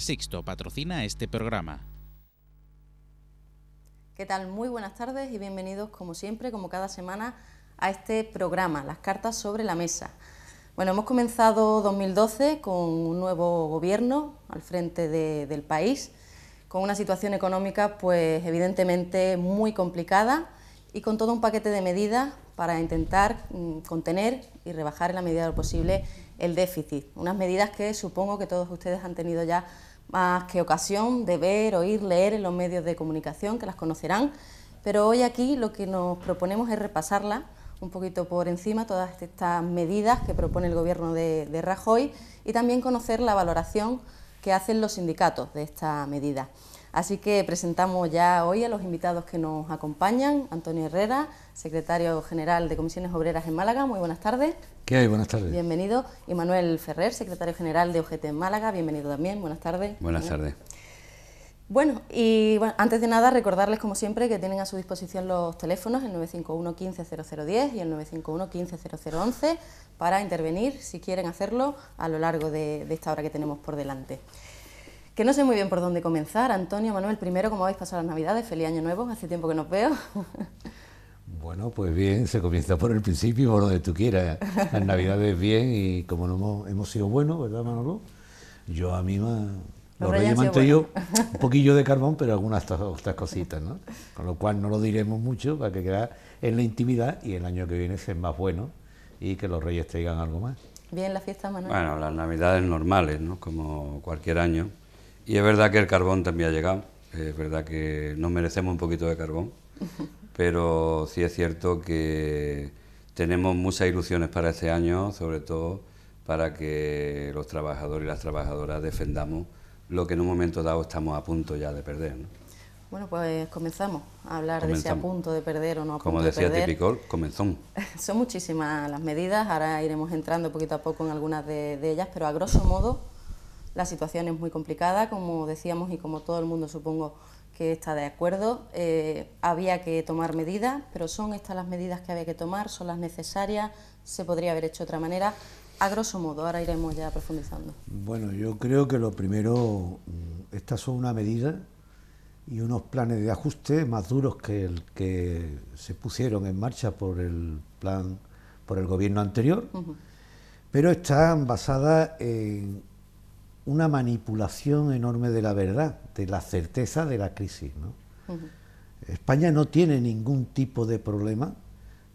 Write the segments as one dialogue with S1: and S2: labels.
S1: sexto patrocina este programa.
S2: ¿Qué tal? Muy buenas tardes y bienvenidos como siempre, como cada semana, a este programa, Las Cartas sobre la Mesa. Bueno, hemos comenzado 2012 con un nuevo gobierno al frente del país, con una situación económica pues evidentemente muy complicada y con todo un paquete de medidas para intentar mm, contener y rebajar en la medida de lo posible el déficit. Unas medidas que supongo que todos ustedes han tenido ya más que ocasión de ver, oír, leer en los medios de comunicación, que las conocerán, pero hoy aquí lo que nos proponemos es repasarlas un poquito por encima, todas estas medidas que propone el gobierno de, Rajoy y también conocer la valoración que hacen los sindicatos de esta medida. Así que presentamos ya hoy a los invitados que nos acompañan. Antonio Herrera, secretario general de Comisiones Obreras en Málaga. Muy buenas tardes.
S3: ¿Qué hay? Buenas tardes.
S2: Bienvenido. Y Manuel Ferrer, secretario general de OGT en Málaga. Bienvenido también. Buenas tardes. Buenas tardes. Bueno, y antes de nada recordarles como siempre que tienen a su disposición los teléfonos el 951 15 y el 951 15 para intervenir si quieren hacerlo a lo largo de esta hora que tenemos por delante que no sé muy bien por dónde comenzar. Antonio, Manuel, primero, ¿cómo habéis pasado las Navidades? Feliz Año Nuevo, hace tiempo que nos veo.
S3: Bueno, pues bien, se comienza por el principio, por donde tú quieras. Las Navidades bien y como no hemos, sido buenos, ¿verdad, Manolo? Yo a mí más...
S1: Los, reyes han yo
S3: un poquillo de carbón, pero algunas otras cositas, ¿no? Con lo cual
S4: no lo diremos mucho para que quede en la intimidad y el año que viene sea más bueno y que los reyes traigan algo más.
S2: Bien, la fiesta, Manuel.
S4: Bueno, las navidades normales, ¿no? Como cualquier año. Y es verdad que el carbón también ha llegado, es verdad que nos merecemos un poquito de carbón, pero sí es cierto que tenemos muchas ilusiones para este año, sobre todo para que los trabajadores y las trabajadoras defendamos lo que en un momento dado estamos a punto ya de perder.
S2: Bueno, pues comenzamos a hablar de si a punto de perder o no a Como punto decía de perder.
S4: Típico, comenzamos.
S2: Son muchísimas las medidas, ahora iremos entrando poquito a poco en algunas de ellas, pero a grosso modo la situación es muy complicada, como decíamos y como todo el mundo supongo que está de acuerdo. Eh, había que tomar medidas, pero son estas las medidas que había que tomar, son las necesarias, se podría haber hecho de otra manera. A grosso modo, ahora iremos ya profundizando.
S3: Bueno, yo creo que lo primero, mm, estas son una medida y unos planes de ajuste más duros que el que se pusieron en marcha por el plan, por el gobierno anterior, pero están basadas en una manipulación enorme de la verdad, de la certeza de la crisis. España no tiene ningún tipo de problema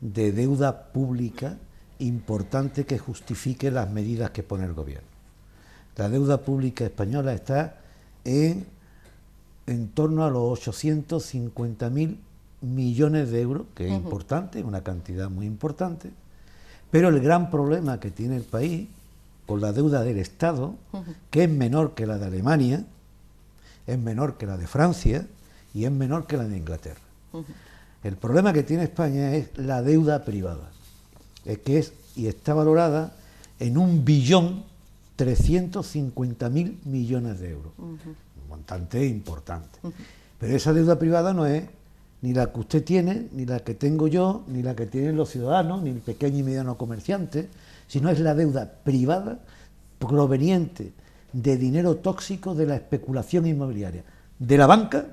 S3: de deuda pública importante que justifique las medidas que pone el gobierno. La deuda pública española está en, en torno a los mil millones de euros, que es importante, una cantidad muy importante, pero el gran problema que tiene el país con la deuda del Estado, que es menor que la de Alemania, es menor que la de Francia y es menor que la de Inglaterra. El problema que tiene España es la deuda privada, es que es y está valorada en un billón 350 mil millones de euros, un montante importante. Pero esa deuda privada no es ni la que usted tiene, ni la que tengo yo, ni la que tienen los ciudadanos, ni el pequeño y mediano comerciante, sino es la deuda privada proveniente de dinero tóxico de la especulación inmobiliaria, de la banca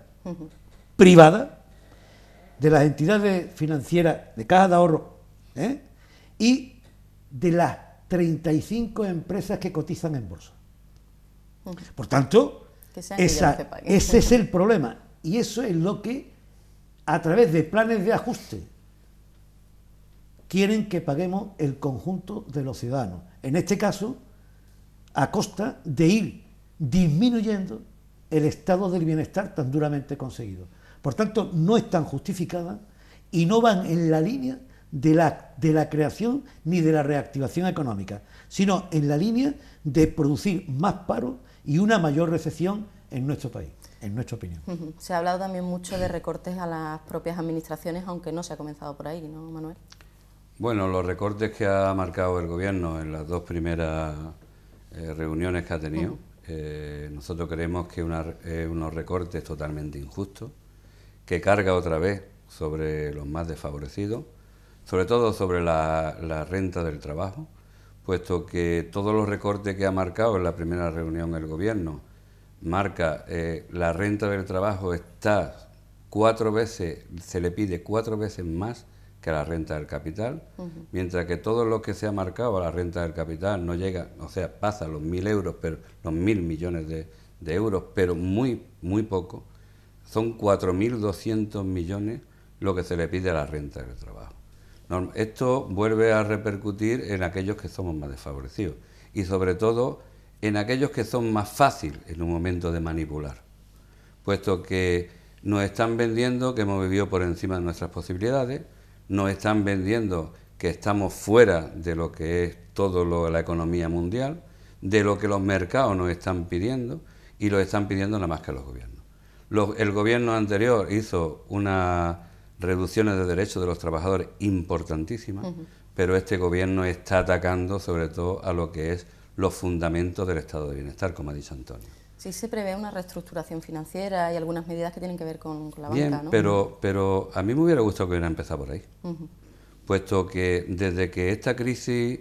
S3: privada, de las entidades financieras de caja de ahorro ¿eh? y de las 35 empresas que cotizan en bolsa. Por tanto, ese es el problema y eso es lo que a través de planes de ajuste quieren que paguemos el conjunto de los ciudadanos. En este caso, a costa de ir disminuyendo el estado del bienestar tan duramente conseguido. Por tanto, no están justificadas y no van en la línea de la, de la creación ni de la reactivación económica, sino en la línea de producir más paro y una mayor recesión en nuestro país, en nuestra opinión.
S2: Se ha hablado también mucho de recortes a las propias administraciones, aunque no se ha comenzado por ahí, ¿no, Manuel?
S4: Bueno, los recortes que ha marcado el gobierno en las dos primeras eh, reuniones que ha tenido, eh, nosotros creemos que una, unos recortes totalmente injustos, que carga otra vez sobre los más desfavorecidos, sobre todo sobre la, renta del trabajo, puesto que todos los recortes que ha marcado en la primera reunión el gobierno, marca eh, la renta del trabajo está cuatro veces, se le pide cuatro veces más que la renta del capital, mientras que todo lo que se ha marcado a la renta del capital no llega, o sea, pasa los mil euros, pero los mil millones de, euros, pero muy, muy poco, son 4.200 millones lo que se le pide a la renta del trabajo. Esto vuelve a repercutir en aquellos que somos más desfavorecidos y sobre todo en aquellos que son más fáciles en un momento de manipular, puesto que nos están vendiendo que hemos vivido por encima de nuestras posibilidades, nos están vendiendo que estamos fuera de lo que es todo lo de la economía mundial, de lo que los mercados nos están pidiendo y lo están pidiendo nada más que los gobiernos. el gobierno anterior hizo unas reducciones de derechos de los trabajadores importantísimas, pero este gobierno está atacando sobre todo a lo que es los fundamentos del estado de bienestar, como ha dicho Antonio.
S2: Sí se prevé una reestructuración financiera y algunas medidas que tienen que ver con, la banca, ¿no? Pero,
S4: pero a mí me hubiera gustado que hubiera empezado por ahí, puesto que desde que esta crisis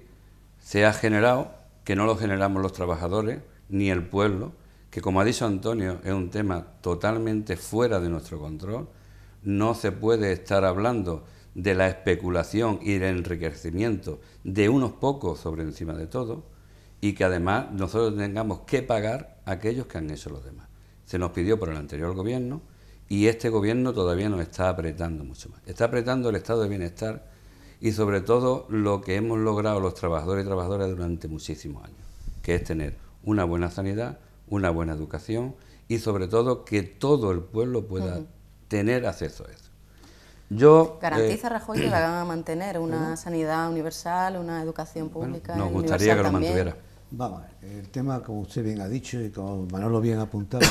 S4: se ha generado, que no lo generamos los trabajadores ni el pueblo, que como ha dicho Antonio es un tema totalmente fuera de nuestro control, no se puede estar hablando de la especulación y el enriquecimiento de unos pocos sobre encima de todo, y que además nosotros tengamos que pagar aquellos que han hecho los demás. Se nos pidió por el anterior gobierno y este gobierno todavía nos está apretando mucho más. Está apretando el estado de bienestar y sobre todo lo que hemos logrado los trabajadores y trabajadoras durante muchísimos años, que es tener una buena sanidad, una buena educación y sobre todo que todo el pueblo pueda tener acceso a eso. Yo, ¿Garantiza Rajoy que eh, van
S2: a mantener una sanidad universal, una educación pública? nos gustaría que lo mantuviera
S3: Vamos, el tema, como usted bien ha dicho y como Manolo bien ha apuntado,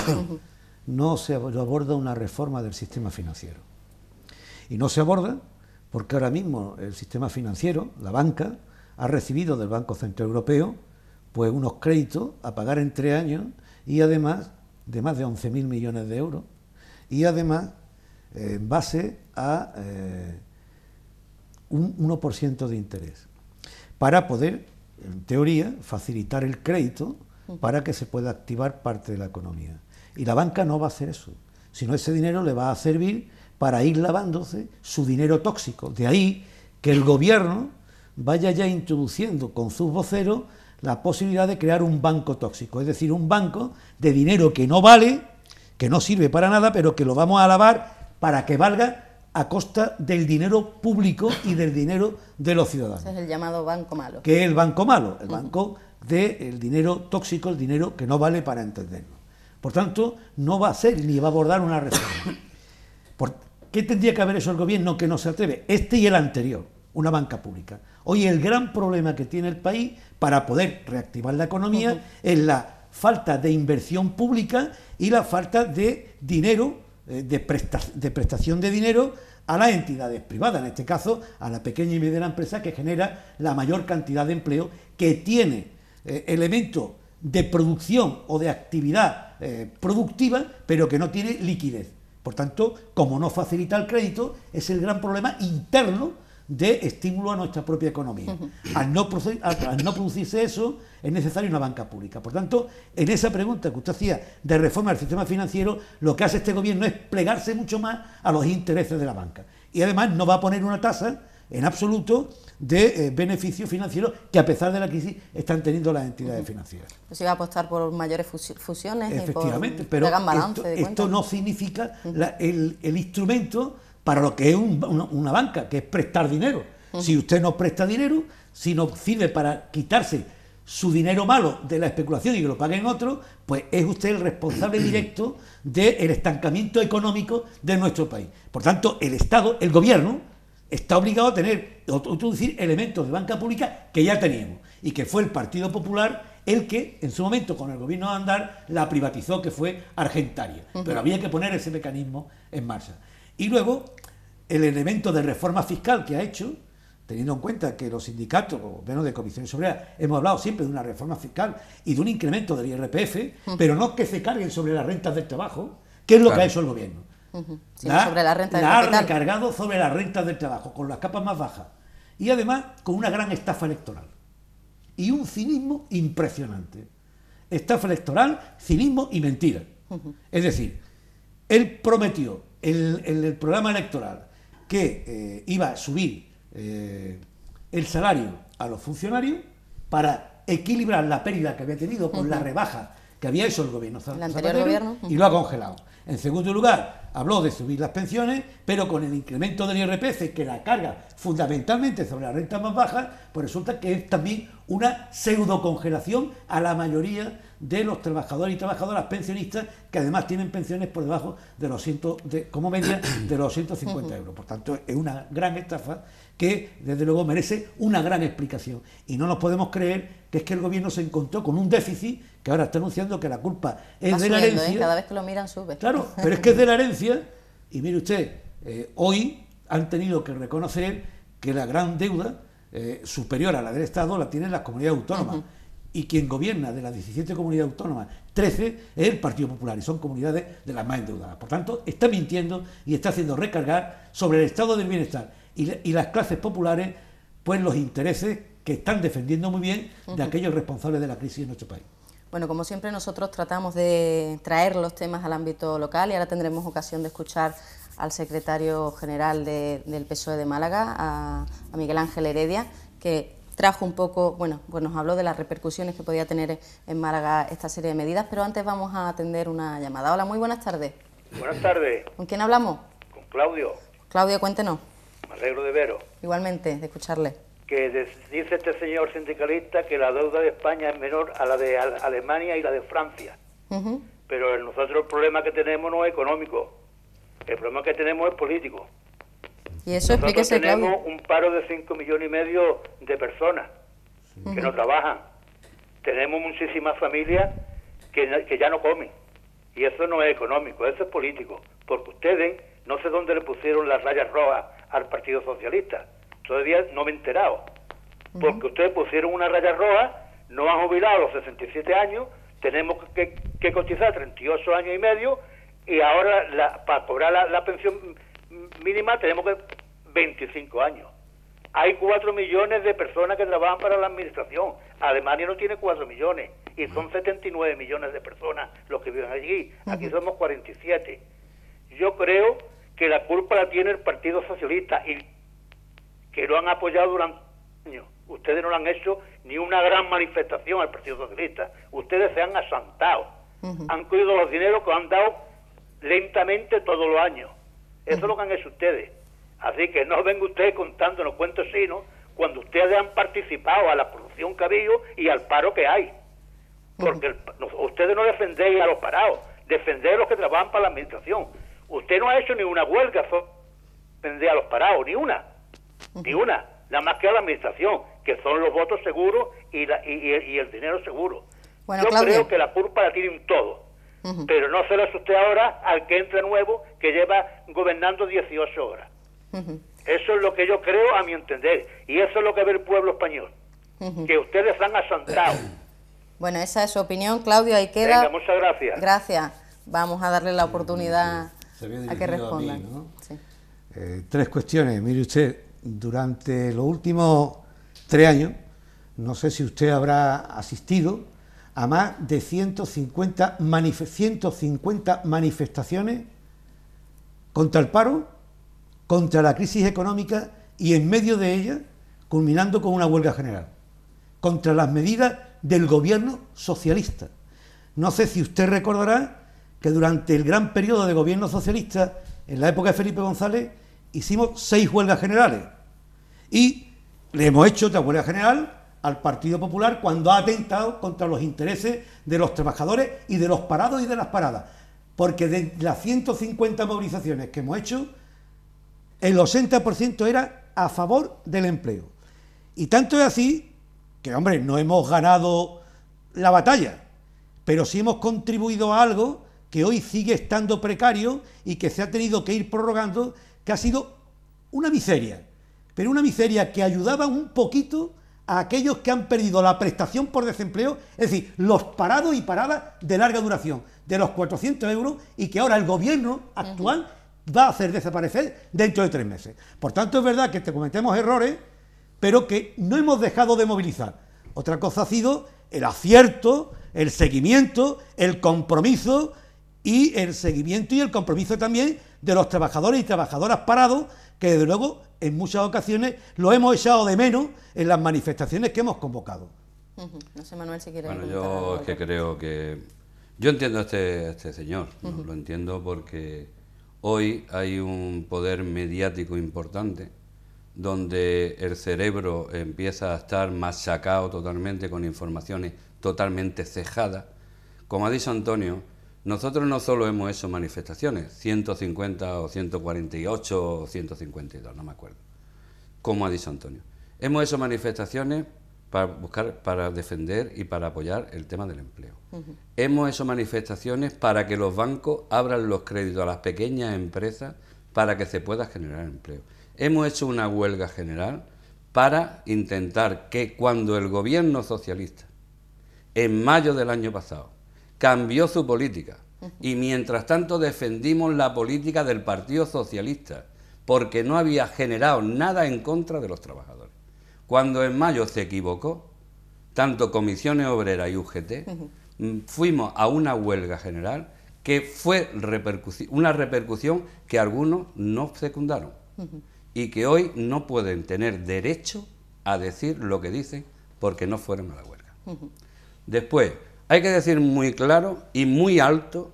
S3: no se aborda una reforma del sistema financiero. Y no se aborda porque ahora mismo el sistema financiero, la banca, ha recibido del Banco Central Europeo pues unos créditos a pagar en tres años y además de más de 11.000 millones de euros y además eh, en base a eh, un 1% de interés para poder en teoría, facilitar el crédito para que se pueda activar parte de la economía. Y la banca no va a hacer eso, sino ese dinero le va a servir para ir lavándose su dinero tóxico. De ahí que el gobierno vaya ya introduciendo con sus voceros la posibilidad de crear un banco tóxico, es decir, un banco de dinero que no vale, que no sirve para nada, pero que lo vamos a lavar para que valga a costa del dinero público y del dinero de los ciudadanos. Ese
S2: es el llamado banco malo. Que
S3: es el banco malo, el banco del dinero tóxico, el dinero que no vale para entenderlo. Por tanto, no va a ser ni va a abordar una reforma. ¿Por ¿Qué tendría que haber eso el gobierno que no se atreve? Este y el anterior, una banca pública. Hoy el gran problema que tiene el país para poder reactivar la economía es la falta de inversión pública y la falta de dinero eh, de, prestación de dinero a las entidades privadas, en este caso a la pequeña y mediana empresa que genera la mayor cantidad de empleo, que tiene eh, elementos de producción o de actividad eh, productiva, pero que no tiene liquidez. Por tanto, como no facilita el crédito, es el gran problema interno de estímulo a nuestra propia economía. Al no, producirse eso, es necesaria una banca pública. Por tanto, en esa pregunta que usted hacía de reforma del sistema financiero, lo que hace este gobierno es plegarse mucho más a los intereses de la banca. Y además no va a poner una tasa en absoluto de eh, beneficios financieros que a pesar de la crisis están teniendo las entidades financieras.
S2: Pues iba a apostar por mayores fusiones
S3: Efectivamente, pero esto, no significa el, instrumento para lo que es una, banca, que es prestar dinero. Si usted no presta dinero, si no sirve para quitarse su dinero malo de la especulación y que lo paguen otros, pues es usted el responsable directo del estancamiento económico de nuestro país. Por tanto, el Estado, el gobierno, está obligado a tener, introducir elementos de banca pública que ya teníamos y que fue el Partido Popular el que en su momento con el gobierno de Andar la privatizó, que fue Argentaria. Pero había que poner ese mecanismo en marcha. Y luego el elemento de reforma fiscal que ha hecho, teniendo en cuenta que los sindicatos, o menos de comisiones obreras, hemos hablado siempre de una reforma fiscal y de un incremento del IRPF, pero no que se carguen sobre las rentas del trabajo, que es lo que ha hecho el gobierno.
S2: sobre la, renta la ha
S3: recargado sobre las rentas del trabajo, con las capas más bajas. Y además con una gran estafa electoral. Y un cinismo impresionante. Estafa electoral, cinismo y mentira. Es decir, él prometió en el programa electoral que eh, iba a subir eh, el salario a los funcionarios para equilibrar la pérdida que había tenido con la rebaja que había hecho el gobierno, y lo ha congelado. En segundo lugar, habló de subir las pensiones, pero con el incremento del IRPC que la carga fundamentalmente sobre las rentas más bajas, pues resulta que es también una pseudo congelación a la mayoría de los trabajadores y trabajadoras pensionistas que además tienen pensiones por debajo de los ciento de, como media de los 150 euros. Por tanto, es una gran estafa que desde luego merece una gran explicación. Y no nos podemos creer que es que el gobierno se encontró con un déficit que ahora está anunciando que la culpa es de la ¿eh? herencia. Cada
S2: vez lo miran sube. Claro, pero es que es de la
S3: herencia. Y mire usted, eh, hoy han tenido que reconocer que la gran deuda eh, superior a la del Estado la tienen las comunidades autónomas y quien gobierna de las 17 comunidades autónomas, 13 es el Partido Popular y son comunidades de las más endeudadas. Por tanto, está mintiendo y está haciendo recargar sobre el estado del bienestar y, las clases populares pues los intereses que están defendiendo muy bien de aquellos responsables de la crisis en nuestro país.
S2: Bueno, como siempre nosotros tratamos de traer los temas al ámbito local y ahora tendremos ocasión de escuchar al secretario general del PSOE de Málaga, a, a Miguel Ángel Heredia, que trajo un poco, bueno, pues nos habló de las repercusiones que podía tener en Málaga esta serie de medidas, pero antes vamos a atender una llamada. Hola, muy buenas tardes.
S5: Buenas tardes.
S2: ¿Con quién hablamos?
S5: Con Claudio.
S2: Claudio, cuéntenos.
S5: Me alegro de veros.
S2: Igualmente, de escucharle.
S5: Que dice este señor sindicalista que la deuda de España es menor a la de Alemania y la de Francia. Pero nosotros el problema que tenemos no es económico, el problema que tenemos es político.
S2: Y eso Nosotros tenemos
S5: un paro de 5 millones y medio de personas que no trabajan. Tenemos muchísimas familias que, ya no comen. Y eso no es económico, eso es político. Porque ustedes, no sé dónde le pusieron las rayas rojas al Partido Socialista. Todavía no me he enterado. Porque ustedes pusieron una raya roja, no han jubilado los 67 años, tenemos que, que cotizar 38 años y medio, y ahora la, para cobrar la, la pensión mínima tenemos que 25 años. Hay 4 millones de personas que trabajan para la administración. Alemania no tiene 4 millones y son 79 millones de personas los que viven allí. Aquí somos 47. Yo creo que la culpa la tiene el Partido Socialista y que lo han apoyado durante años. Ustedes no le han hecho ni una gran manifestación al Partido Socialista. Ustedes se han asantado. Han cogido los dineros que han dado lentamente todos los años. Eso lo que han hecho ustedes. Así que no ustedes usted contándonos cuentos sino cuando ustedes han participado a la producción que y al paro que hay. Porque ustedes no defendéis a los parados, defendéis a los que trabajan para la administración. Usted no ha hecho ni una huelga defender a los parados, ni una, ni una, nada más que a la administración, que son los votos seguros y, el, dinero seguro.
S6: Yo creo que
S5: la culpa la un todo. Pero no se lo asuste ahora al que entra nuevo que lleva gobernando 18 horas. Eso es lo que yo creo a mi entender. Y eso es lo que ve el pueblo español. Que ustedes han asaltado
S2: Bueno, esa es su opinión, Claudio. Ahí queda. muchas gracias. Gracias. Vamos a darle la oportunidad
S5: a que respondan. Eh,
S3: tres cuestiones. Mire usted, durante los últimos tres años, no sé si usted habrá asistido a más de 150, 150 manifestaciones contra el paro, contra la crisis económica y en medio de ella culminando con una huelga general, contra las medidas del gobierno socialista. No sé si usted recordará que durante el gran periodo de gobierno socialista, en la época de Felipe González, hicimos seis huelgas generales. Y le hemos hecho otra huelga general al Partido Popular cuando ha atentado contra los intereses de los trabajadores y de los parados y de las paradas. Porque de las 150 movilizaciones que hemos hecho, el 80% era a favor del empleo. Y tanto es así que, hombre, no hemos ganado la batalla, pero sí hemos contribuido a algo que hoy sigue estando precario y que se ha tenido que ir prorrogando, que ha sido una miseria, pero una miseria que ayudaba un poquito a aquellos que han perdido la prestación por desempleo, es decir, los parados y paradas de larga duración, de los 400 euros y que ahora el gobierno actual va a hacer desaparecer dentro de tres meses. Por tanto, es verdad que te cometemos errores, pero que no hemos dejado de movilizar. Otra cosa ha sido el acierto, el seguimiento, el compromiso y el seguimiento y el compromiso también de los trabajadores y trabajadoras parados, que desde luego en muchas ocasiones lo hemos echado de menos en las manifestaciones que hemos convocado.
S2: No sé, Manuel, si quiere... Bueno, yo es que
S4: creo que... Yo entiendo a este, este señor, lo entiendo porque hoy hay un poder mediático importante donde el cerebro empieza a estar machacado totalmente con informaciones totalmente cejadas. Como ha dicho Antonio, nosotros no solo hemos hecho manifestaciones, 150 o 148 o 152, no me acuerdo, como ha dicho Antonio. Hemos hecho manifestaciones para buscar, para defender y para apoyar el tema del empleo. Hemos hecho manifestaciones para que los bancos abran los créditos a las pequeñas empresas para que se pueda generar empleo. Hemos hecho una huelga general para intentar que cuando el gobierno socialista, en mayo del año pasado, cambió su política. Y mientras tanto defendimos la política del Partido Socialista, porque no había generado nada en contra de los trabajadores. Cuando en mayo se equivocó, tanto Comisiones Obreras y UGT, mm, fuimos a una huelga general que fue una repercusión que algunos no secundaron y que hoy no pueden tener derecho a decir lo que dicen porque no fueron a la huelga. Después, hay que decir muy claro y muy alto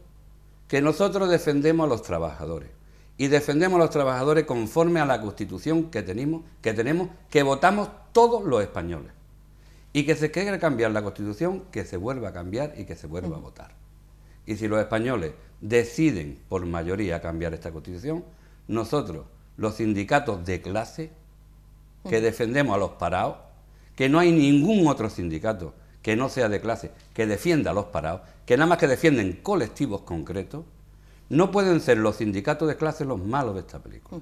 S4: que nosotros defendemos a los trabajadores y defendemos a los trabajadores conforme a la constitución que tenemos, que tenemos, que votamos todos los españoles. Y que se quiera cambiar la constitución, que se vuelva a cambiar y que se vuelva a votar. Y si los españoles deciden por mayoría cambiar esta constitución, nosotros, los sindicatos de clase, que defendemos a los parados, que no hay ningún otro sindicato que no sea de clase, que defienda a los parados, que nada más que defienden colectivos concretos, no pueden ser los sindicatos de clase los malos de esta película.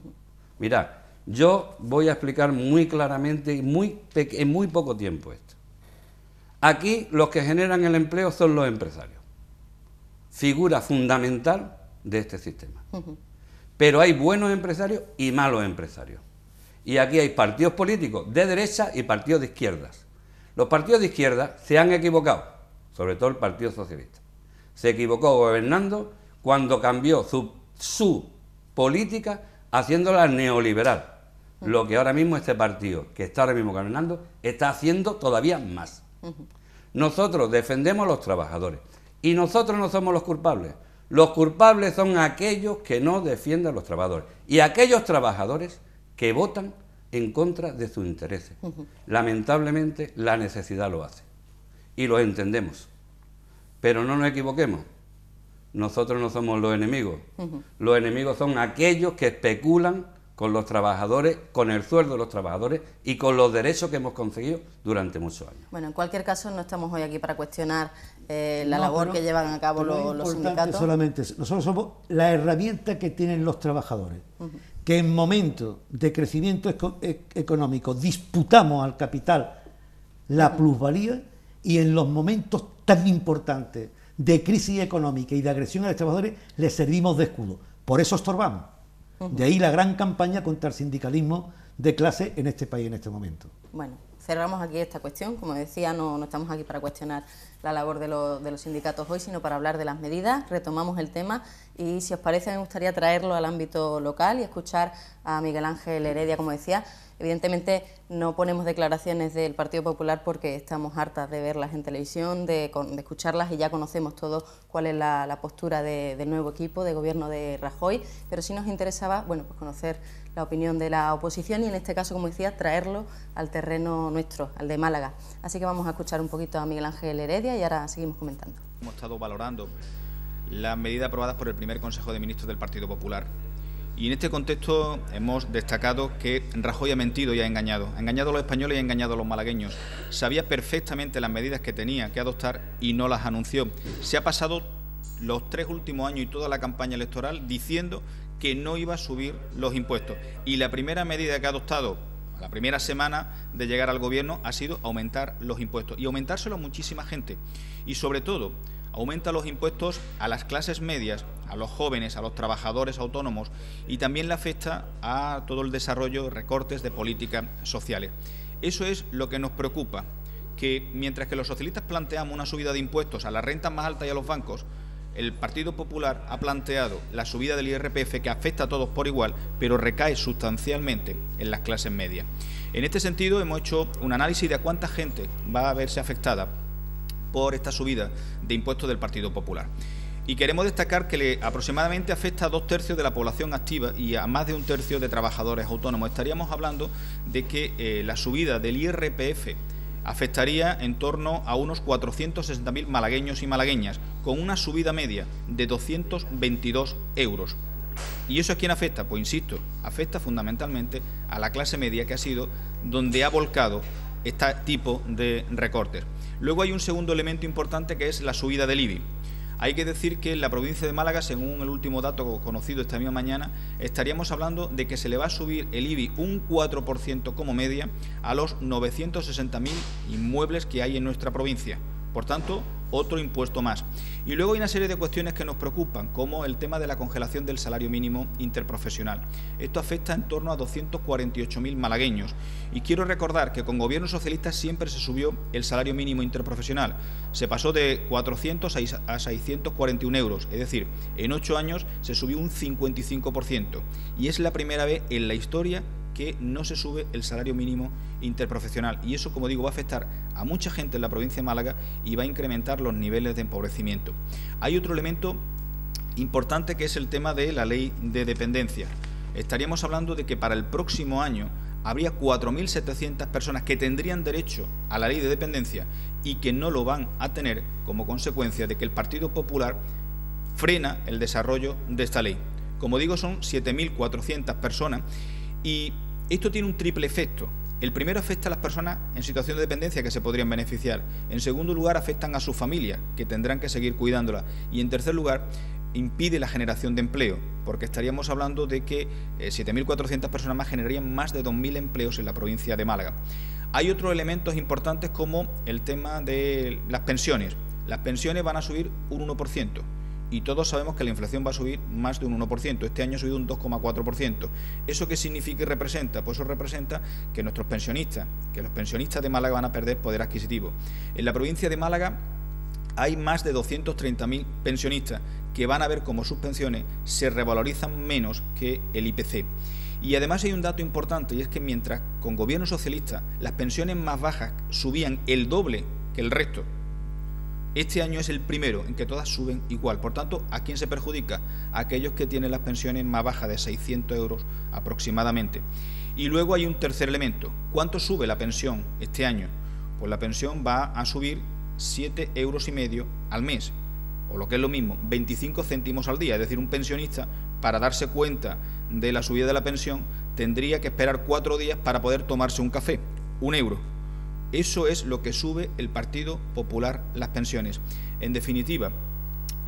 S4: Mira, Mirad, yo voy a explicar muy claramente y muy en muy poco tiempo esto. Aquí los que generan el empleo son los empresarios, figura fundamental de este sistema. Pero hay buenos empresarios y malos empresarios. Y aquí hay partidos políticos de derecha y partidos de izquierdas los partidos de izquierda se han equivocado, sobre todo el Partido Socialista. Se equivocó gobernando cuando cambió su, política haciéndola neoliberal. Lo que ahora mismo este partido, que está ahora mismo gobernando, está haciendo todavía más. Nosotros defendemos a los trabajadores y nosotros no somos los culpables. Los culpables son aquellos que no defienden a los trabajadores y aquellos trabajadores que votan en contra de sus intereses. Lamentablemente la necesidad lo hace y lo entendemos. Pero no nos equivoquemos, nosotros no somos los enemigos, los enemigos son aquellos que especulan con los trabajadores, con el sueldo de los trabajadores y con los derechos que hemos conseguido durante muchos años.
S2: Bueno, en cualquier caso no estamos hoy aquí para cuestionar eh, la labor que llevan a cabo los sindicatos.
S3: Solamente, nosotros somos la herramienta que tienen los trabajadores que en momentos de crecimiento e, económico disputamos al capital la plusvalía y en los momentos tan importantes de crisis económica y de agresión a los trabajadores les servimos de escudo. Por eso estorbamos. De ahí la gran campaña contra el sindicalismo de clase en este país en este momento.
S2: Bueno, cerramos aquí esta cuestión. Como decía, no estamos aquí para cuestionar la labor de, los sindicatos hoy, sino para hablar de las medidas. Retomamos el tema y, si os parece, me gustaría traerlo al ámbito local y escuchar a Miguel Ángel Heredia, como decía. Evidentemente, no ponemos declaraciones del Partido Popular porque estamos hartas de verlas en televisión, de, escucharlas y ya conocemos todos cuál es la, postura del nuevo equipo de gobierno de Rajoy, pero sí nos interesaba bueno, pues conocer la opinión de la oposición y, en este caso, como decía, traerlo al terreno nuestro, al de Málaga. Así que vamos a escuchar un poquito a Miguel Ángel Heredia y ahora seguimos comentando.
S1: Hemos estado valorando las medidas aprobadas por el primer Consejo de Ministros del Partido Popular. Y en este contexto hemos destacado que Rajoy ha mentido y ha engañado. Ha engañado a los españoles y ha engañado a los malagueños. Sabía perfectamente las medidas que tenía que adoptar y no las anunció. Se ha pasado los tres últimos años y toda la campaña electoral diciendo que no iba a subir los impuestos. Y la primera medida que ha adoptado la primera semana de llegar al gobierno ha sido aumentar los impuestos y aumentárselo a muchísima gente. Y sobre todo, aumenta los impuestos a las clases medias, a los jóvenes, a los trabajadores autónomos y también le afecta a todo el desarrollo, de recortes de políticas sociales. Eso es lo que nos preocupa, que mientras que los socialistas planteamos una subida de impuestos a las rentas más altas y a los bancos, el Partido Popular ha planteado la subida del IRPF que afecta a todos por igual, pero recae sustancialmente en las clases medias. En este sentido, hemos hecho un análisis de cuánta gente va a verse afectada por esta subida de impuestos del Partido Popular. Y queremos destacar que le aproximadamente afecta a dos tercios de la población activa y a más de un tercio de trabajadores autónomos. Estaríamos hablando de que eh, la subida del IRPF afectaría en torno a unos 460.000 malagueños y malagueñas, con una subida media de 222 euros. ¿Y eso a quién afecta? Pues insisto, afecta fundamentalmente a la clase media que ha sido donde ha volcado este tipo de recortes. Luego hay un segundo elemento importante que es la subida del IBI. Hay que decir que en la provincia de Málaga, según el último dato conocido esta misma mañana, estaríamos hablando de que se le va a subir el IBI un 4% como media a los 960.000 inmuebles que hay en nuestra provincia. Por tanto, otro impuesto más. Y luego hay una serie de cuestiones que nos preocupan, como el tema de la congelación del salario mínimo interprofesional. Esto afecta en torno a 248.000 malagueños. Y quiero recordar que con gobiernos socialistas siempre se subió el salario mínimo interprofesional. Se pasó de 400 a 641 euros, es decir, en ocho años se subió un 55%. Y es la primera vez en la historia que no se sube el salario mínimo interprofesional. Y eso, como digo, va a afectar a mucha gente en la provincia de Málaga y va a incrementar los niveles de empobrecimiento. Hay otro elemento importante que es el tema de la ley de dependencia. Estaríamos hablando de que para el próximo año habría 4.700 personas que tendrían derecho a la ley de dependencia y que no lo van a tener como consecuencia de que el Partido Popular frena el desarrollo de esta ley. Como digo, son 7.400 personas y esto tiene un triple efecto. El primero afecta a las personas en situación de dependencia que se podrían beneficiar. En segundo lugar, afectan a sus familias, que tendrán que seguir cuidándola. Y en tercer lugar, impide la generación de empleo, porque estaríamos hablando de que 7.400 eh, personas más generarían más de 2.000 empleos en la provincia de Málaga. Hay otros elementos importantes como el tema de las pensiones. Las pensiones van a subir un 1% y todos sabemos que la inflación va a subir más de un 1%. Este año ha subido un 2,4%. ¿Eso qué significa y representa? Pues eso representa que nuestros pensionistas, que los pensionistas de Málaga van a perder poder adquisitivo. En la provincia de Málaga hay más de 230.000 pensionistas que van a ver cómo sus pensiones se revalorizan menos que el IPC. Y además hay un dato importante y es que mientras con gobierno socialista las pensiones más bajas subían el doble que el resto este año es el primero en que todas suben igual. Por tanto, ¿a quién se perjudica? A aquellos que tienen las pensiones más bajas de 600 euros aproximadamente. Y luego hay un tercer elemento. ¿Cuánto sube la pensión este año? Pues la pensión va a subir 7 euros y medio al mes, o lo que es lo mismo, 25 céntimos al día. Es decir, un pensionista, para darse cuenta de la subida de la pensión, tendría que esperar cuatro días para poder tomarse un café, un euro. Eso es lo que sube el Partido Popular las pensiones. En definitiva,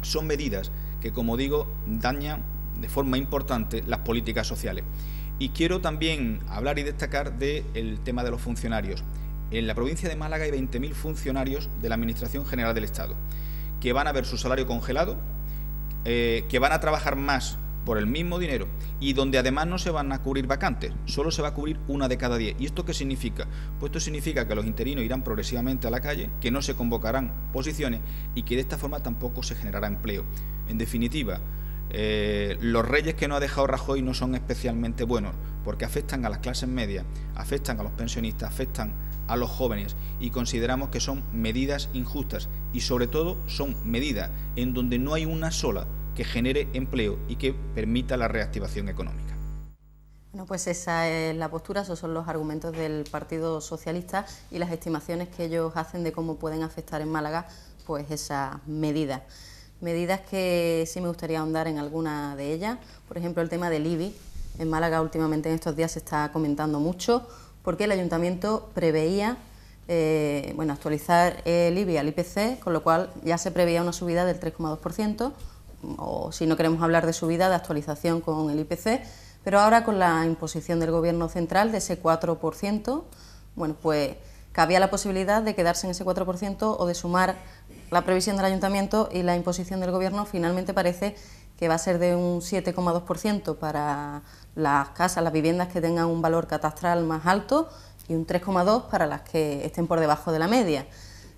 S1: son medidas que, como digo, dañan de forma importante las políticas sociales. Y quiero también hablar y destacar del tema de los funcionarios. En la provincia de Málaga hay 20.000 funcionarios de la Administración General del Estado que van a ver su salario congelado, eh, que van a trabajar más por el mismo dinero y donde además no se van a cubrir vacantes, solo se va a cubrir una de cada diez. ¿Y esto qué significa? Pues esto significa que los interinos irán progresivamente a la calle, que no se convocarán posiciones y que de esta forma tampoco se generará empleo. En definitiva, eh, los reyes que no ha dejado Rajoy no son especialmente buenos porque afectan a las clases medias, afectan a los pensionistas, afectan a los jóvenes y consideramos que son medidas injustas y sobre todo son medidas en donde no hay una sola que genere empleo y que permita la reactivación económica.
S2: Bueno, pues esa es la postura, esos son los argumentos del Partido Socialista y las estimaciones que ellos hacen de cómo pueden afectar en Málaga pues esas medidas. Medidas que sí me gustaría ahondar en alguna de ellas, por ejemplo el tema del IBI. En Málaga últimamente en estos días se está comentando mucho porque el ayuntamiento preveía eh, bueno, actualizar el IBI al IPC, con lo cual ya se preveía una subida del 3,2% o si no queremos hablar de subida, de actualización con el IPC, pero ahora con la imposición del Gobierno central de ese 4%, bueno, pues cabía la posibilidad de quedarse en ese 4% o de sumar la previsión del ayuntamiento y la imposición del gobierno finalmente parece que va a ser de un 7,2% para las casas, las viviendas que tengan un valor catastral más alto y un 3,2% para las que estén por debajo de la media.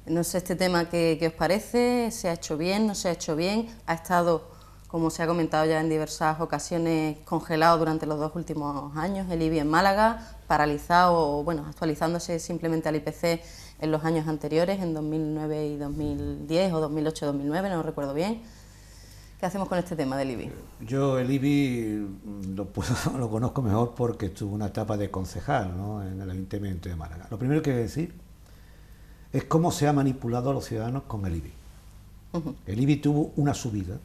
S2: No sé este tema que, os parece, se ha hecho bien, no se ha hecho bien, ha estado, como se ha comentado ya en diversas ocasiones, congelado durante los dos últimos años, el IBI en Málaga, paralizado, bueno, actualizándose simplemente al IPC en los años anteriores, en 2009 y 2010 o 2008-2009, no recuerdo bien. ¿Qué hacemos con este tema del IBI?
S3: Yo el IBI mm, lo, lo conozco mejor porque estuve una etapa de concejal ¿no? en el Ayuntamiento de Málaga. Lo primero que decir es cómo se ha manipulado a los ciudadanos con el IBI. El IBI tuvo una subida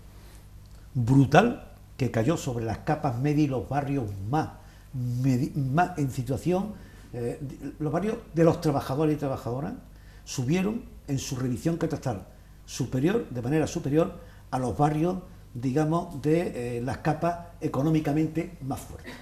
S3: brutal que cayó sobre las capas medias y los barrios más, en situación, eh, los barrios de los trabajadores y trabajadoras subieron en su revisión catastral superior, de manera superior a los barrios, digamos, de eh, las capas económicamente más fuertes.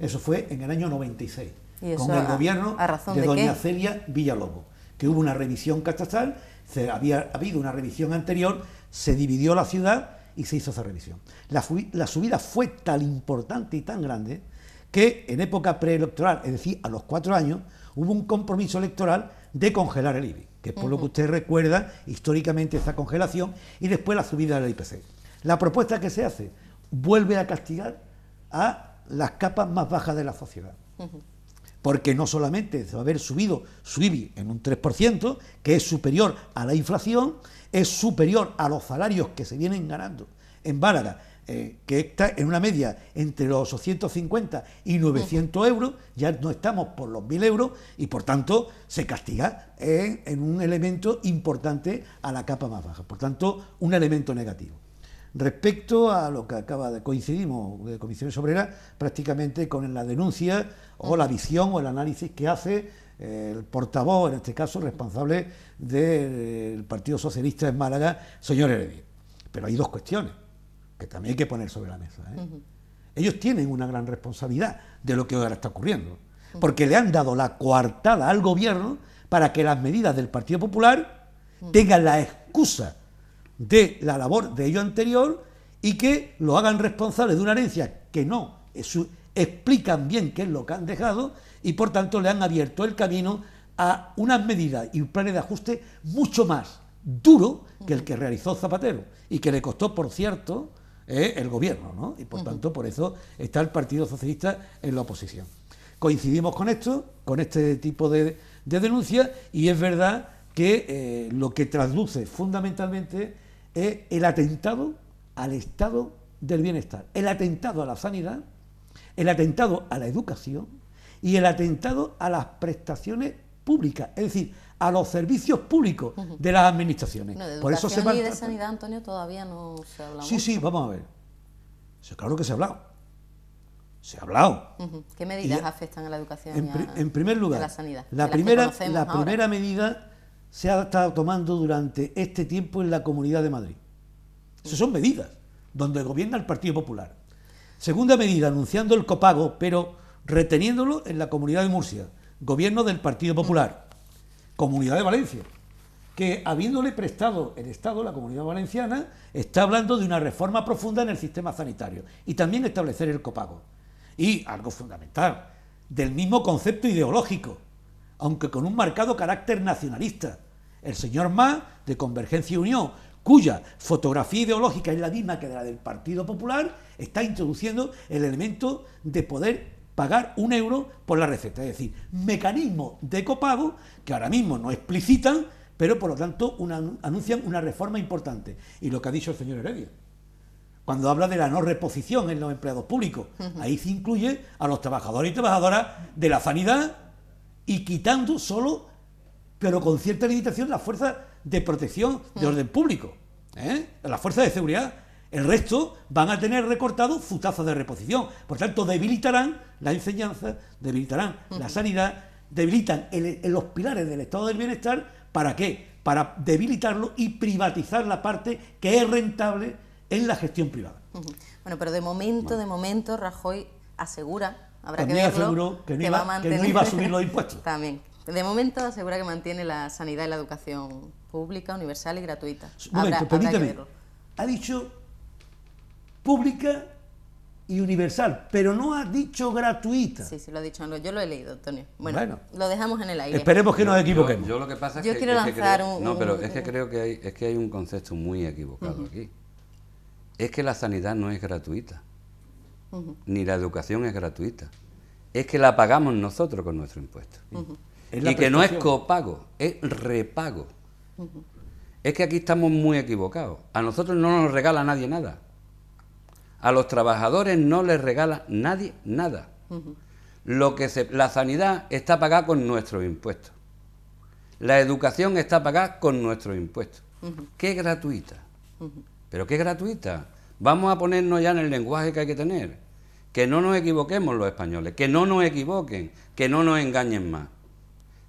S3: Eso fue en el año 96, con el gobierno de, de doña Celia Villalobos que hubo una revisión catastral, se había habido una revisión anterior, se dividió la ciudad y se hizo esa revisión. La, subida fue tan importante y tan grande que en época preelectoral, es decir, a los cuatro años, hubo un compromiso electoral de congelar el IBI, que es por lo que usted recuerda históricamente esa congelación, y después la subida del IPC. La propuesta que se hace vuelve a castigar a las capas más bajas de la sociedad porque no solamente va se a haber subido su IBI en un 3%, que es superior a la inflación, es superior a los salarios que se vienen ganando en Málaga, eh, que está en una media entre los 850 y 900 euros, ya no estamos por los 1.000 euros y por tanto se castiga eh, en un elemento importante a la capa más baja, por tanto un elemento negativo. Respecto a lo que acaba de coincidimos de Comisiones Obreras, prácticamente con la denuncia o la visión o el análisis que hace eh, el portavoz, en este caso responsable del Partido Socialista en Málaga, señor Heredia. Pero hay dos cuestiones que también hay que poner sobre la mesa. ¿eh? Ellos tienen una gran responsabilidad de lo que ahora está ocurriendo, porque le han dado la coartada al gobierno para que las medidas del Partido Popular tengan la excusa de la labor de ello anterior y que lo hagan responsable de una herencia que no explican bien qué es lo que han dejado y por tanto le han abierto el camino a unas medidas y un plan de ajuste mucho más duro que el que realizó Zapatero y que le costó, por cierto, eh, el gobierno, Y por tanto, por eso está el Partido Socialista en la oposición. Coincidimos con esto, con este tipo de, denuncias, y es verdad que eh, lo que traduce fundamentalmente es el atentado al estado del bienestar, el atentado a la sanidad, el atentado a la educación y el atentado a las prestaciones públicas, es decir, a los servicios públicos de las administraciones. Por eso se y de
S2: sanidad, Antonio, todavía no se ha hablado. Sí, sí,
S3: vamos a ver. Claro que se ha hablado. Se ha hablado.
S2: ¿Qué medidas afectan a la educación? En, primer lugar, la sanidad. La primera
S3: medida se ha estado tomando durante este tiempo en la Comunidad de Madrid. Esas son medidas donde gobierna el Partido Popular. Segunda medida, anunciando el copago, pero reteniéndolo en la Comunidad de Murcia, gobierno del Partido Popular. Comunidad de Valencia, que habiéndole prestado el Estado, la Comunidad Valenciana, está hablando de una reforma profunda en el sistema sanitario y también establecer el copago. Y algo fundamental, del mismo concepto ideológico, aunque con un marcado carácter nacionalista. El señor Más, de Convergencia y Unión, cuya fotografía ideológica es la misma que la del Partido Popular, está introduciendo el elemento de poder pagar un euro por la receta. Es decir, mecanismo de copago que ahora mismo no explicitan, pero por lo tanto anuncian una reforma importante. Y lo que ha dicho el señor Heredia, cuando habla de la no reposición en los empleados públicos, ahí se incluye a los trabajadores y trabajadoras de la sanidad, y quitando solo, pero con cierta limitación, la fuerza de protección de mm. orden público, ¿eh? las fuerzas de seguridad. El resto van a tener recortado su de reposición. Por tanto, debilitarán la enseñanza, debilitarán la sanidad, debilitan los pilares del estado del bienestar. ¿Para qué? Para debilitarlo y privatizar la parte que es rentable en la gestión privada.
S2: Bueno, pero de momento, de momento, Rajoy asegura Habrá También que aseguró que no, iba, no iba a subir los impuestos. También. De momento asegura que mantiene la sanidad y la educación pública, universal y gratuita.
S3: Un habrá, Ha dicho pública y universal, pero no ha dicho gratuita. Sí, sí, lo ha dicho,
S2: yo lo he leído, Antonio. Bueno, lo dejamos en el aire. Esperemos que no, nos
S4: equivoquemos. Yo, lo que pasa es que, quiero lanzar creo, un, No, pero es que creo que hay, es que hay un concepto muy equivocado aquí. Es que la sanidad no es gratuita ni la educación es gratuita. Es que la pagamos nosotros con nuestro impuesto. Y que no es copago, es repago. Es que aquí estamos muy equivocados. A nosotros no nos regala nadie nada. A los trabajadores no les regala nadie nada. Lo que la sanidad está pagada con nuestros impuestos. La educación está pagada con nuestros impuestos. qué gratuita. Pero qué gratuita Vamos a ponernos ya en el lenguaje que hay que tener. Que no nos equivoquemos los españoles, que no nos equivoquen, que no nos engañen más.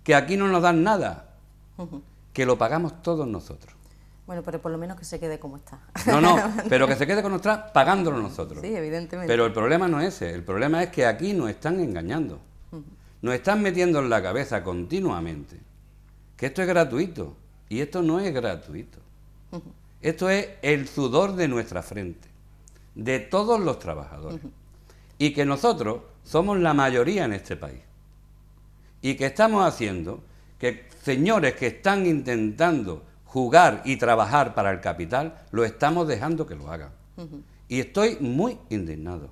S4: Que aquí no nos dan nada, que lo pagamos todos nosotros.
S2: Bueno, pero por lo menos que se quede como está.
S4: No, no, pero que se quede con nosotros pagándolo nosotros. Sí,
S2: evidentemente. Pero
S4: el problema no es ese, el problema es que aquí nos están engañando. Nos están metiendo en la cabeza continuamente que esto es gratuito y esto no es gratuito. Esto es el sudor de nuestra frente, de todos los trabajadores. Y que nosotros somos la mayoría en este país. Y que estamos haciendo que señores que están intentando jugar y trabajar para el capital, lo estamos dejando que lo hagan. Y estoy muy indignado.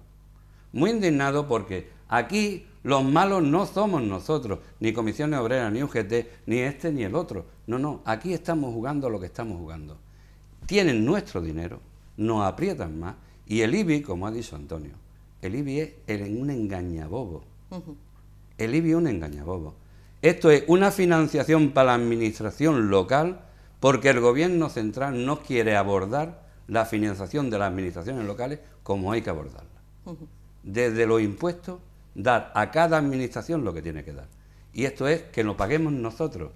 S4: Muy indignado porque aquí los malos no somos nosotros, ni Comisiones Obreras, ni UGT, ni este ni el otro. No, no, aquí estamos jugando lo que estamos jugando tienen nuestro dinero, nos aprietan más y el IBI, como ha dicho Antonio, el IBI es un engañabobo. El IBI es un engañabobo. Esto es una financiación para la administración local porque el gobierno central no quiere abordar la financiación de las administraciones locales como hay que abordarla. Desde los impuestos, dar a cada administración lo que tiene que dar. Y esto es que lo paguemos nosotros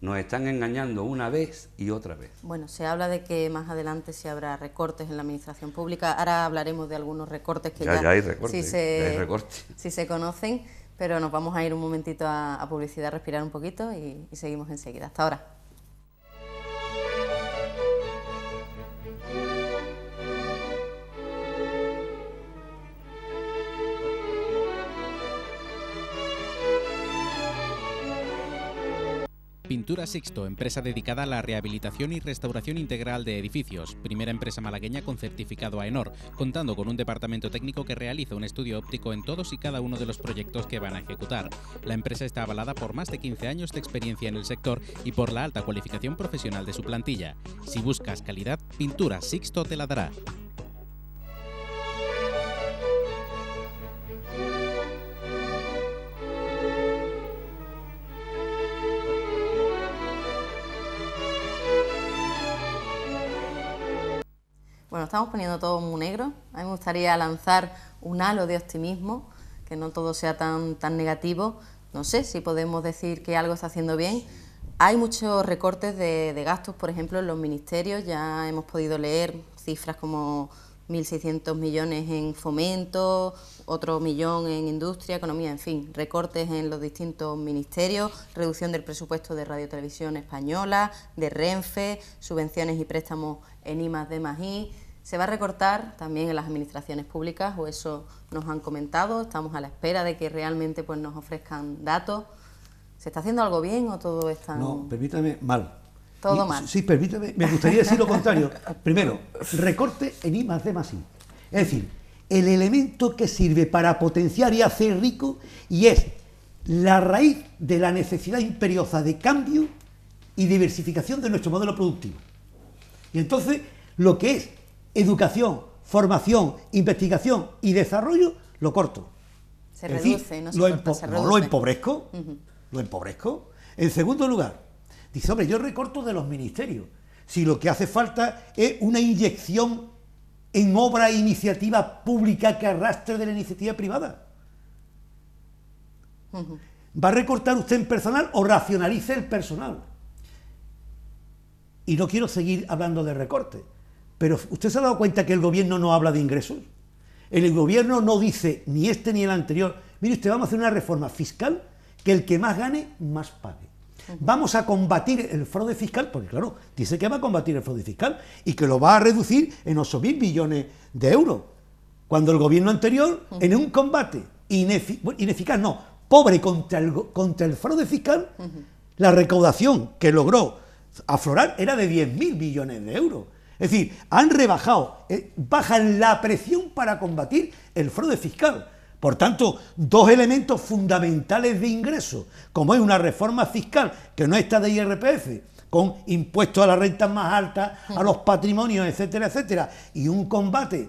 S4: nos están engañando una vez y otra vez.
S2: Bueno, se habla de que más adelante se habrá recortes en la administración pública. Ahora hablaremos de algunos recortes que ya, hay recortes, si se, se conocen, pero nos vamos a ir un momentito a, publicidad, respirar un poquito y seguimos enseguida. Hasta ahora.
S1: Pintura Sixto, empresa dedicada a la rehabilitación y restauración integral de edificios, primera empresa malagueña con certificado AENOR, contando con un departamento técnico que realiza un estudio óptico en todos y cada uno de los proyectos que van a ejecutar. La empresa está avalada por más de 15 años de experiencia en el sector y por la alta cualificación profesional de su plantilla. Si buscas calidad, Pintura Sixto te la dará.
S2: estamos poniendo todo muy negro. A mí me gustaría lanzar un halo de optimismo, que no todo sea tan, tan negativo. No sé si podemos decir que algo está haciendo bien. Hay muchos recortes de, de gastos, por ejemplo, en los ministerios. Ya hemos podido leer cifras como 1.600 millones en fomento, otro millón en industria, economía, en fin, recortes en los distintos ministerios, reducción del presupuesto de Radio Televisión Española, de Renfe, subvenciones y préstamos en I de D se va a recortar también en las administraciones públicas, o eso nos han comentado, estamos a la espera de que realmente pues, nos ofrezcan datos. ¿Se está haciendo algo bien o todo está...? No,
S3: permítame, mal. Todo mal. Sí, permítame, me gustaría decir lo contrario. Primero, recorte en I D I. Es decir, el elemento que sirve para potenciar y hacer rico y es la raíz de la necesidad imperiosa de cambio y diversificación de nuestro modelo productivo. Y entonces, lo que es educación, formación, investigación y desarrollo, lo corto.
S2: Se reduce, no se, lo,
S3: corta, lo empobrezco, lo empobrezco. En segundo lugar, dice, hombre, yo recorto de los ministerios. Si lo que hace falta es una inyección en obra e iniciativa pública que arrastre de la iniciativa privada. ¿Va a recortar usted en personal o racionalice el personal? Y no quiero seguir hablando de recorte, pero ¿usted se ha dado cuenta que el gobierno no habla de ingresos? El gobierno no dice ni este ni el anterior, mire usted, vamos a hacer una reforma fiscal que el que más gane, más pague. Vamos a combatir el fraude fiscal, porque claro, dice que va a combatir el fraude fiscal y que lo va a reducir en 8.000 billones de euros. Cuando el gobierno anterior, en un combate ineficaz, no, pobre contra el, contra el fraude fiscal, la recaudación que logró aflorar era de 10.000 billones de euros. Es decir, han rebajado, eh, bajan la presión para combatir el fraude fiscal. Por tanto, dos elementos fundamentales de ingreso, como es una reforma fiscal que no está de IRPF, con impuestos a las rentas más altas, a los patrimonios, etcétera, etcétera, y un combate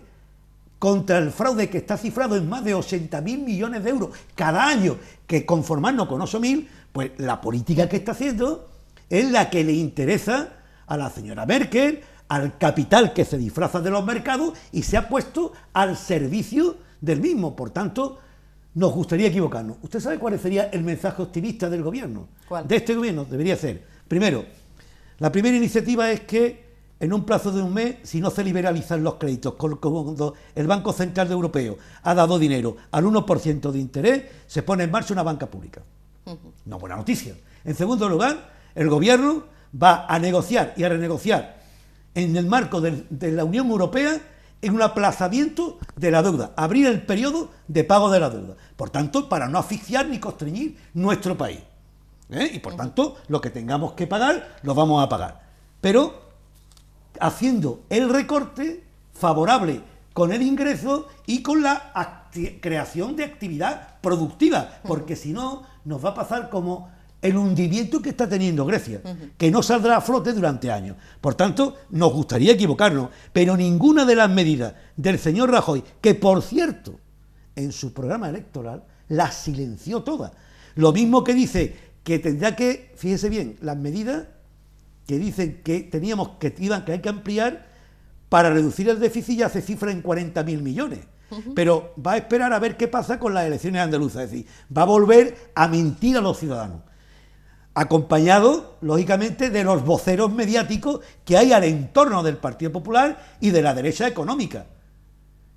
S3: contra el fraude que está cifrado en más de 80.000 millones de euros cada año, que conformarnos con 8.000, pues la política que está haciendo es la que le interesa a la señora Merkel, al capital que se disfraza de los mercados y se ha puesto al servicio del mismo. Por tanto, nos gustaría equivocarnos. ¿Usted sabe cuál sería el mensaje optimista del gobierno? De este gobierno debería ser, primero, la primera iniciativa es que en un plazo de un mes, si no se liberalizan los créditos, cuando el Banco Central Europeo ha dado dinero al 1% de interés, se pone en marcha una banca pública. No buena noticia. En segundo lugar, el gobierno va a negociar y a renegociar en el marco de, la Unión Europea en un aplazamiento de la deuda, abrir el periodo de pago de la deuda. Por tanto, para no asfixiar ni constreñir nuestro país. ¿eh? Y por tanto, lo que tengamos que pagar, lo vamos a pagar. Pero haciendo el recorte favorable con el ingreso y con la creación de actividad productiva, porque si no, nos va a pasar como el hundimiento que está teniendo Grecia, que no saldrá a flote durante años. Por tanto, nos gustaría equivocarnos, pero ninguna de las medidas del señor Rajoy, que por cierto, en su programa electoral las silenció todas. Lo mismo que dice que tendrá que, fíjese bien, las medidas que dicen que teníamos que que hay que ampliar para reducir el déficit ya se cifra en 40.000 millones. Pero va a esperar a ver qué pasa con las elecciones andaluzas, es decir, va a volver a mentir a los ciudadanos acompañado, lógicamente, de los voceros mediáticos que hay al entorno del Partido Popular y de la derecha económica,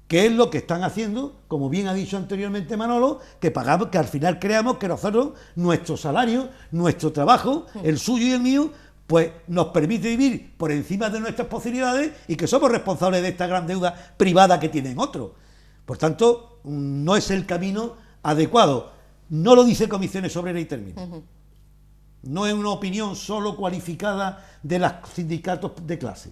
S3: que es lo que están haciendo, como bien ha dicho anteriormente Manolo, que pagamos, que al final creamos que nosotros, nuestro salario, nuestro trabajo, el suyo y el mío, pues nos permite vivir por encima de nuestras posibilidades y que somos responsables de esta gran deuda privada que tienen otros. Por tanto, no es el camino adecuado. No lo dice Comisiones Obreras y Termino. No es una opinión solo cualificada de los sindicatos de clase,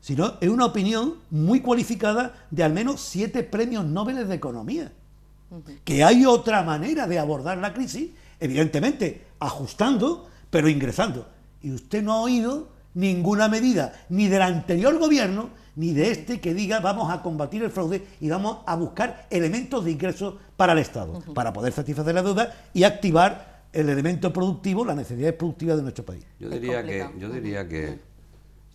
S3: sino es una opinión muy cualificada de al menos siete premios Nobel de Economía. Que hay otra manera de abordar la crisis, evidentemente ajustando, pero ingresando. Y usted no ha oído ninguna medida, ni del anterior gobierno, ni de este que diga vamos a combatir el fraude y vamos a buscar elementos de ingreso para el Estado, para poder satisfacer la deuda y activar el elemento productivo, la necesidad productiva de nuestro país.
S4: Yo diría, que, yo diría que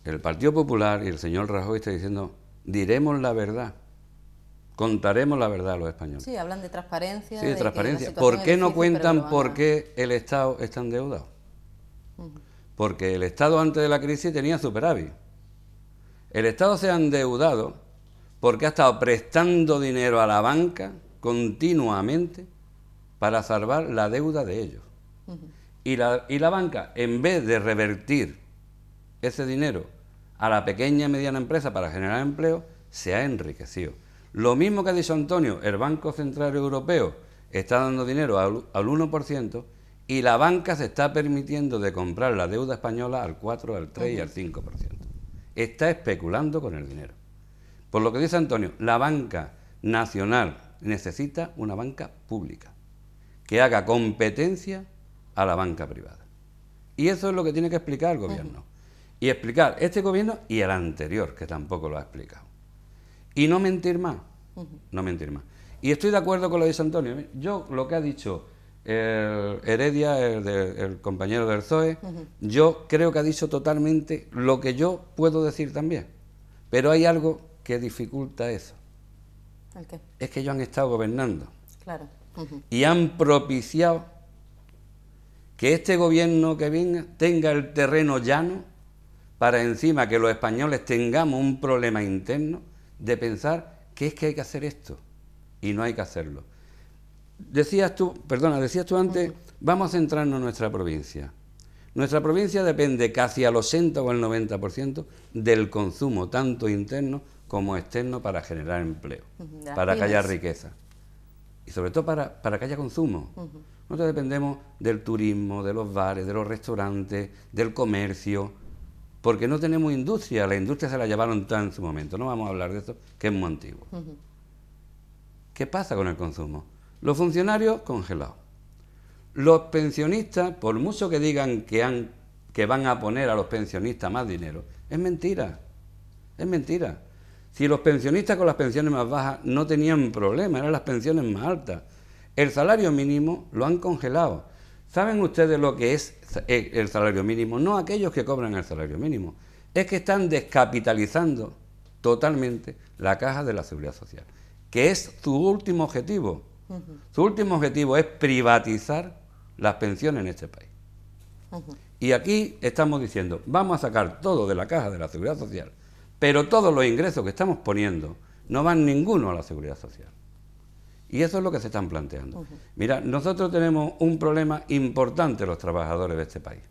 S4: el Partido Popular y el señor Rajoy está diciendo, diremos la verdad, contaremos la verdad a los españoles.
S2: Sí, hablan de transparencia. Sí, de, transparencia. ¿Por qué no cuentan por
S4: qué el Estado está endeudado? Porque el Estado antes de la crisis tenía superávit. El Estado se ha endeudado porque ha estado prestando dinero a la banca continuamente para salvar la deuda de ellos. y, la, y la banca, en vez de revertir ese dinero a la pequeña y mediana empresa para generar empleo, se ha enriquecido. Lo mismo que ha dicho Antonio, el Banco Central Europeo está dando dinero al, 1% y la banca se está permitiendo de comprar la deuda española al 4, al 3 y al 5%. Está especulando con el dinero. Por lo que dice Antonio, la banca nacional necesita una banca pública que haga competencia a la banca privada. Y eso es lo que tiene que explicar el gobierno. Y explicar este gobierno y el anterior, que tampoco lo ha explicado. Y no mentir más. No mentir más. Y estoy de acuerdo con lo que dice Antonio. Yo lo que ha dicho Heredia, el, compañero del Zoe yo creo que ha dicho totalmente lo que yo puedo decir también. Pero hay algo que dificulta eso. qué? Es que ellos han estado gobernando. Claro y han propiciado que este gobierno que venga tenga el terreno llano para encima que los españoles tengamos un problema interno de pensar que es que hay que hacer esto y no hay que hacerlo. Decías tú, perdona, decías tú antes, vamos a centrarnos en nuestra provincia. Nuestra provincia depende casi al 80 o al 90% del consumo, tanto interno como externo, para generar empleo,
S6: para que riqueza
S4: y sobre todo para, que haya consumo. Nosotros dependemos del turismo, de los bares, de los restaurantes, del comercio, porque no tenemos industria, la industria se la llevaron tan en su momento, no vamos a hablar de esto, que es muy antiguo. ¿Qué pasa con el consumo? Los funcionarios congelados. Los pensionistas, por mucho que digan que, han, que van a poner a los pensionistas más dinero, es mentira, es mentira. Si los pensionistas con las pensiones más bajas no tenían problema, eran las pensiones más altas. El salario mínimo lo han congelado. ¿Saben ustedes lo que es eh, el salario mínimo? No aquellos que cobran el salario mínimo. Es que están descapitalizando totalmente la caja de la seguridad social, que es su último objetivo. Su último objetivo es privatizar las pensiones en este país. Y aquí estamos diciendo, vamos a sacar todo de la caja de la seguridad social pero todos los ingresos que estamos poniendo no van ninguno a la seguridad social. Y eso es lo que se están planteando. Mira, nosotros tenemos un problema importante los trabajadores de este país.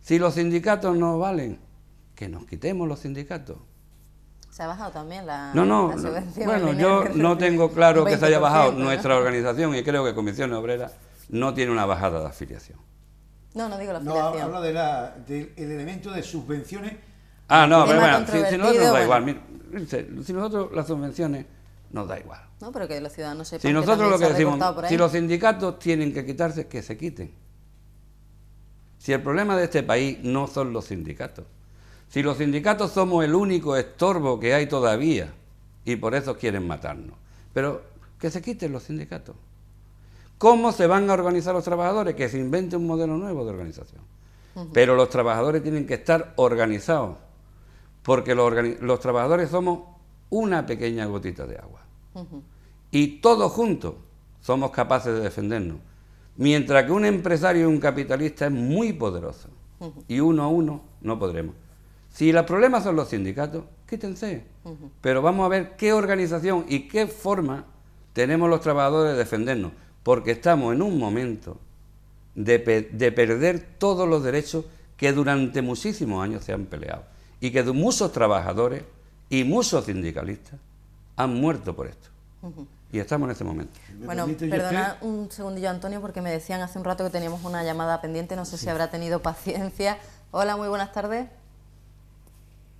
S4: Si los sindicatos no valen, que nos quitemos los sindicatos.
S2: Se ha bajado también la, no, no, subvención.
S4: No, bueno, yo no tengo claro que se haya bajado nuestra organización y creo que Comisión Obrera no tiene una bajada de afiliación.
S3: No, no digo la afiliación. No, habla del elemento de
S4: subvenciones Ah, este no, pero bueno, si, nosotros nos da igual, si nosotros las subvenciones nos da igual.
S2: No, pero que los ciudadanos sepan Si nosotros lo que decimos, si los
S4: sindicatos tienen que quitarse, que se quiten. Si el problema de este país no son los sindicatos. Si los sindicatos somos el único estorbo que hay todavía y por eso quieren matarnos. Pero que se quiten los sindicatos. ¿Cómo se van a organizar los trabajadores? Que se invente un modelo nuevo de organización. Pero los trabajadores tienen que estar organizados porque los, trabajadores somos una pequeña gotita de agua. Y todos juntos somos capaces de defendernos. Mientras que un empresario y un capitalista es muy poderoso. Y uno a uno no podremos. Si los problemas son los sindicatos, quítense. Pero vamos a ver qué organización y qué forma tenemos los trabajadores de defendernos. Porque estamos en un momento de perder todos los derechos que durante muchísimos años se han peleado y que muchos trabajadores y muchos sindicalistas han muerto por esto. Y estamos en este momento. Bueno, perdona
S2: un segundillo, Antonio, porque me decían hace un rato que teníamos una llamada pendiente, no sé si habrá tenido paciencia. Hola, muy buenas tardes.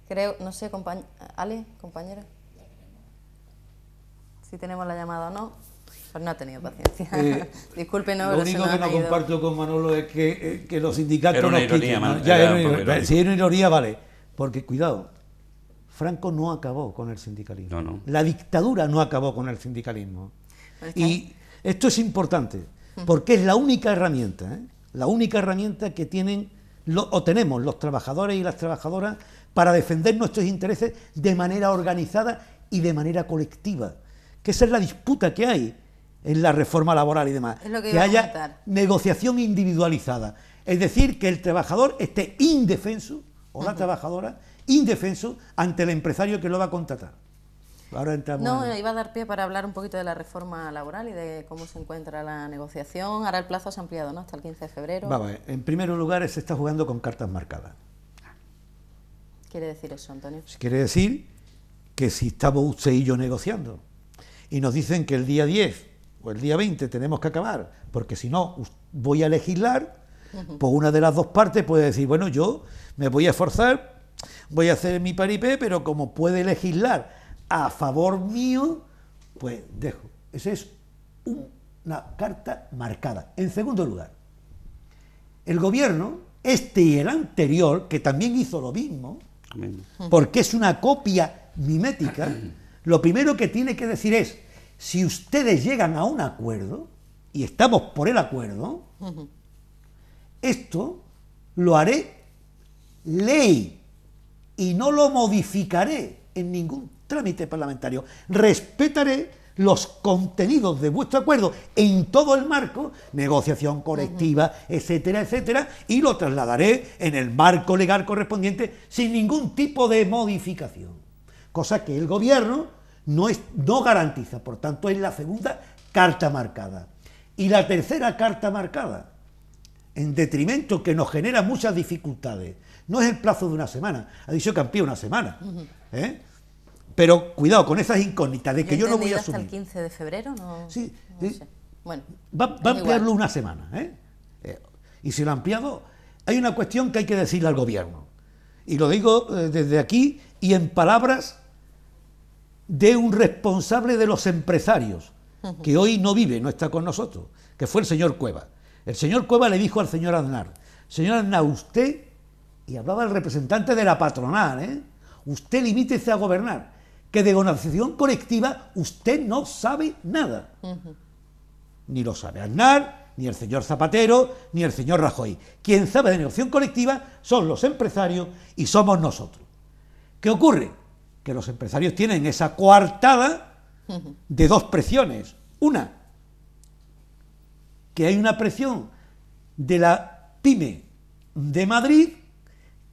S2: Creo, no sé, compañero. compañera. Si tenemos la llamada o no. Pues no ha tenido paciencia. Eh, Disculpe, no. Lo único que no
S3: comparto con Manolo es que, eh, los sindicatos. Era una ya Si era una ironía, vale porque cuidado, Franco no acabó con el sindicalismo. La dictadura no acabó con el sindicalismo. Y esto es importante, mm. porque es la única herramienta, ¿eh? la única herramienta que tienen o tenemos los trabajadores y las trabajadoras para defender nuestros intereses de manera organizada y de manera colectiva. Que esa es la disputa que hay en la reforma laboral y demás. que haya negociación individualizada. Es decir, que el trabajador esté indefenso o la trabajadora indefenso ante el empresario que lo va a contratar. Ahora entramos no,
S2: iba a dar pie para hablar un poquito de la reforma laboral y de cómo se encuentra la negociación. Ahora el plazo se ha ampliado ¿no? hasta el 15 de febrero. Vamos,
S3: en primer lugar se está jugando con cartas marcadas.
S2: ¿Quiere decir eso, Antonio?
S3: Quiere decir que si estamos usted y yo negociando y nos dicen que el día 10 o el día 20 tenemos que acabar, porque si no voy a legislar, pues una de las dos partes puede decir, bueno, yo me voy a esforzar, voy a hacer mi paripé, pero como puede legislar a favor mío, pues dejo. Esa es una carta marcada. En segundo lugar, el gobierno, este y el anterior, que también hizo lo mismo, porque es una copia mimética, lo primero que tiene que decir es, si ustedes llegan a un acuerdo, y estamos por el acuerdo, esto lo haré ley y no lo modificaré en ningún trámite parlamentario. Respetaré los contenidos de vuestro acuerdo en todo el marco, negociación colectiva, etcétera, etcétera, y lo trasladaré en el marco legal correspondiente sin ningún tipo de modificación. Cosa que el gobierno no, no garantiza, por tanto es la segunda carta marcada. Y la tercera carta marcada, en detrimento que nos genera muchas dificultades. No es el plazo de una semana, ha dicho que amplía una semana. ¿eh? Pero cuidado con esas incógnitas de que yo, no voy a asumir. ¿Hasta
S2: el 15 de febrero? sí, Bueno,
S3: va, a ampliarlo una semana. ¿eh? eh, y si lo ha ampliado, hay una cuestión que hay que decirle al gobierno. Y lo digo eh, desde aquí y en palabras de un responsable de los empresarios, que hoy no vive, no está con nosotros, que fue el señor Cueva. El señor Cueva le dijo al señor Aznar, señor Aznar, usted, y hablaba el representante de la patronal, ¿eh? usted limítese a gobernar, que de negociación colectiva usted no sabe nada. Ni lo sabe Aznar, ni el señor Zapatero, ni el señor Rajoy. Quien sabe de negociación colectiva son los empresarios y somos nosotros. ¿Qué ocurre? Que los empresarios tienen esa coartada de dos presiones. Una, que hay una presión de la pyme de Madrid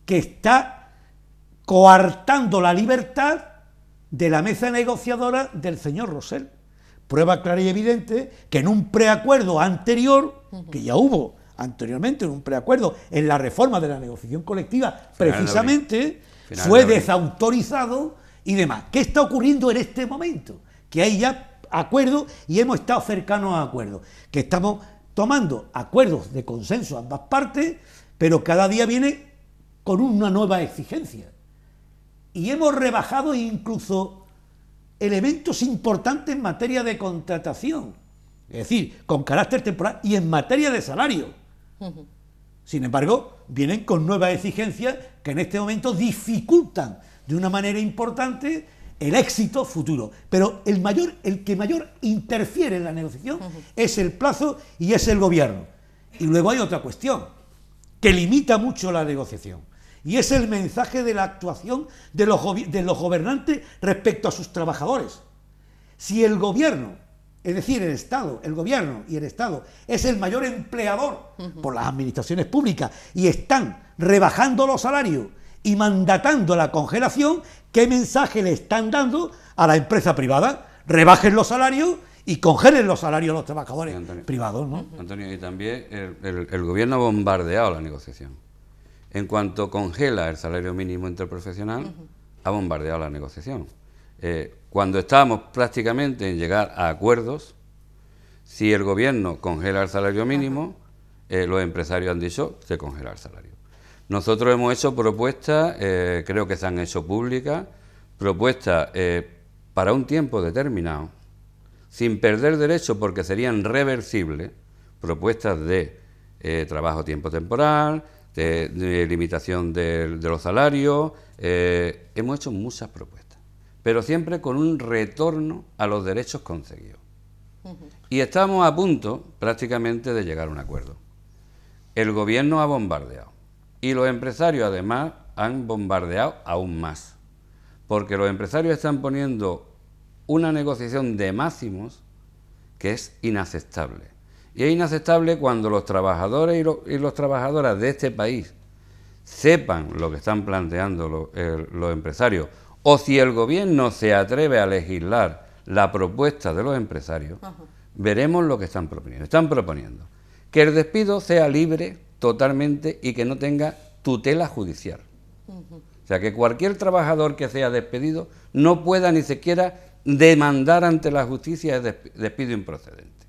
S3: que está coartando la libertad de la mesa negociadora del señor Rosell. Prueba clara y evidente que en un preacuerdo anterior, que ya hubo anteriormente, en un preacuerdo, en la reforma de la negociación colectiva, precisamente, fue desautorizado y demás. ¿Qué está ocurriendo en este momento? Que hay ya acuerdo y hemos estado cercanos a acuerdos, que estamos tomando acuerdos de consenso ambas partes, pero cada día viene con una nueva exigencia. Y hemos rebajado incluso elementos importantes en materia de contratación, es decir, con carácter temporal y en materia de salario. Sin embargo, vienen con nuevas exigencias que en este momento dificultan de una manera importante el éxito futuro. Pero el, mayor, el que mayor interfiere en la negociación es el plazo y es el gobierno. Y luego hay otra cuestión que limita mucho la negociación. Y es el mensaje de la actuación de los, gobernantes respecto a sus trabajadores. Si el gobierno, es decir, el Estado, el gobierno y el Estado es el mayor empleador por las administraciones públicas y están rebajando los salarios y mandatando la congelación, ¿qué mensaje le están dando a la empresa privada? Rebajen los salarios y congelen los salarios de los trabajadores privados. ¿no?
S4: Antonio, y también el, gobierno ha bombardeado la negociación. En cuanto congela el salario mínimo interprofesional, ha bombardeado la negociación. Eh, cuando estábamos prácticamente en llegar a acuerdos, si el gobierno congela el salario mínimo, eh, los empresarios han dicho se congela el salario. Nosotros hemos hecho propuestas, eh, creo que se han hecho públicas, propuestas eh, para un tiempo determinado, sin perder derecho porque serían reversibles, propuestas de eh, trabajo tiempo temporal, de, limitación de, los salarios, eh, hemos hecho muchas propuestas, pero siempre con un retorno a los derechos conseguidos. Y estamos a punto prácticamente de llegar a un acuerdo. El gobierno ha bombardeado y los empresarios además han bombardeado aún más, porque los empresarios están poniendo una negociación de máximos que es inaceptable. Y es inaceptable cuando los trabajadores y, los, trabajadoras de este país sepan lo que están planteando los, empresarios, o si el gobierno se atreve a legislar la propuesta de los empresarios, veremos lo que están proponiendo. Están proponiendo que el despido sea libre totalmente y que no tenga tutela judicial. O sea, que cualquier trabajador que sea despedido no pueda ni siquiera demandar ante la justicia el despido improcedente.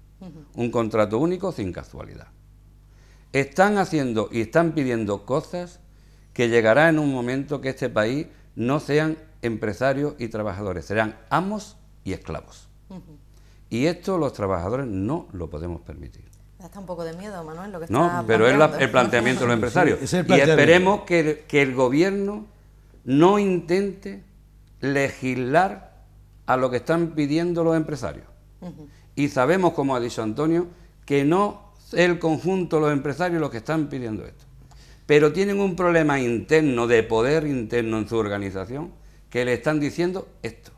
S4: Un contrato único sin casualidad. Están haciendo y están pidiendo cosas que llegará en un momento que este país no sean empresarios y trabajadores, serán amos y esclavos. Y esto los trabajadores no lo podemos permitir.
S2: Está un poco de miedo, Manuel, lo que No, pero es el planteamiento de los empresarios. y esperemos
S4: que el, gobierno no intente legislar a lo que están pidiendo los empresarios. Y sabemos, como ha dicho Antonio, que no es el conjunto de los empresarios los que están pidiendo esto. Pero tienen un problema interno, de poder interno en su organización, que le están diciendo esto.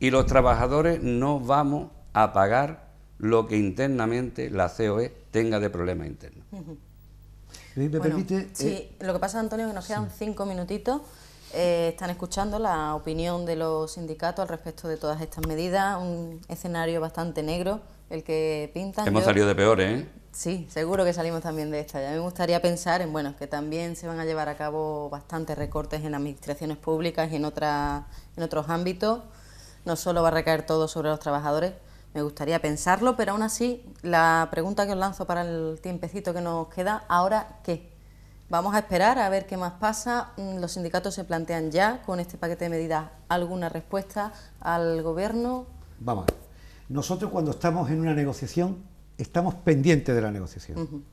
S4: Y los trabajadores no vamos a pagar lo que internamente la COE tenga de problema interno. ¿Me permite? Sí, eh,
S2: lo que pasa, Antonio, que nos quedan cinco minutitos. Eh, están escuchando la opinión de los sindicatos al respecto de todas estas medidas. Un escenario bastante negro el que pintan. Hemos salido de peores, ¿eh? Sí, seguro que salimos también de esta. A mí me gustaría pensar en, bueno, que también se van a llevar a cabo bastantes recortes en administraciones públicas y en, en otros ámbitos. No solo va a recaer todo sobre los trabajadores, me gustaría pensarlo, pero aún así la pregunta que os lanzo para el tiempecito que nos queda, ¿ahora qué? Vamos a esperar a ver qué más pasa. Mm, los sindicatos se plantean ya con este paquete de medidas alguna respuesta al gobierno.
S3: Vamos Nosotros cuando estamos en una negociación, estamos pendientes de la negociación.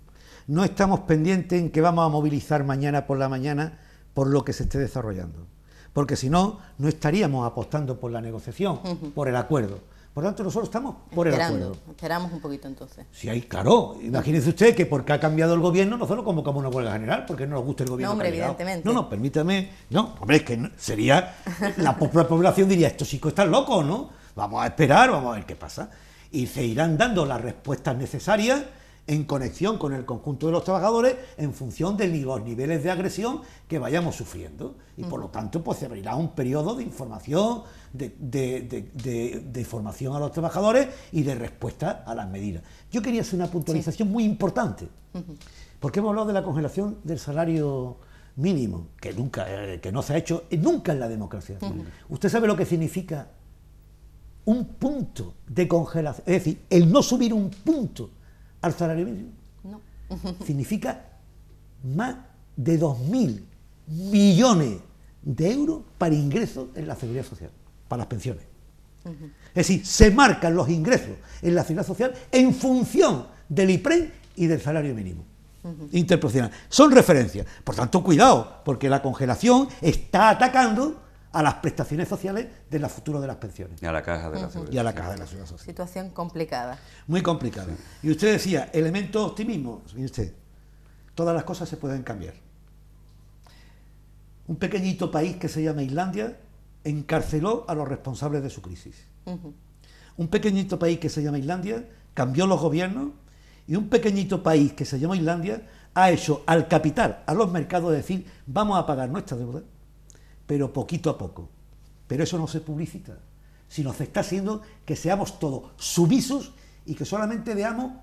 S3: No estamos pendientes en que vamos a movilizar mañana por la mañana por lo que se esté desarrollando. Porque si no, no estaríamos apostando por la negociación, por el acuerdo. Por tanto, nosotros estamos por Esperando,
S2: Esperamos un poquito entonces. Sí,
S3: ahí, claro. Imagínese usted que porque ha cambiado el gobierno, nosotros convocamos una huelga general, porque no nos gusta el gobierno. No, hombre, evidentemente. No, no, permítame. No, hombre, es que sería. La población diría, estos chicos están locos, ¿no? Vamos a esperar, vamos a ver qué pasa. Y se irán dando las respuestas necesarias en conexión con el conjunto de los trabajadores en función de los niveles de agresión que vayamos sufriendo. Y por lo tanto, pues se abrirá un periodo de información de, información formación a los trabajadores y de respuesta a las medidas. Yo quería hacer una puntualización muy importante, porque hemos hablado de la congelación del salario mínimo, que nunca, eh, que no se ha hecho nunca en la democracia. ¿Usted sabe lo que significa un punto de congelación? Es decir, el no subir un punto al salario mínimo. No. significa más de 2.000 millones de euros para ingresos en la seguridad social para las pensiones. Es decir, se marcan los ingresos en la ciudad social en función del IPREM y del salario mínimo interprofesional. Son referencias. Por tanto, cuidado, porque la congelación está atacando a las prestaciones sociales de la futuro de las pensiones. Y a la caja de la, ciudad Y a la caja de la social.
S2: Situación complicada.
S3: Muy complicada. Y usted decía, elemento optimismo, usted, todas las cosas se pueden cambiar. Un pequeñito país que se llama Islandia encarceló a los responsables de su crisis. Un pequeñito país que se llama Islandia cambió los gobiernos y un pequeñito país que se llama Islandia ha hecho al capital, a los mercados, decir, vamos a pagar nuestra deuda, pero poquito a poco. Pero eso no se publicita, sino se está haciendo que seamos todos sumisos y que solamente veamos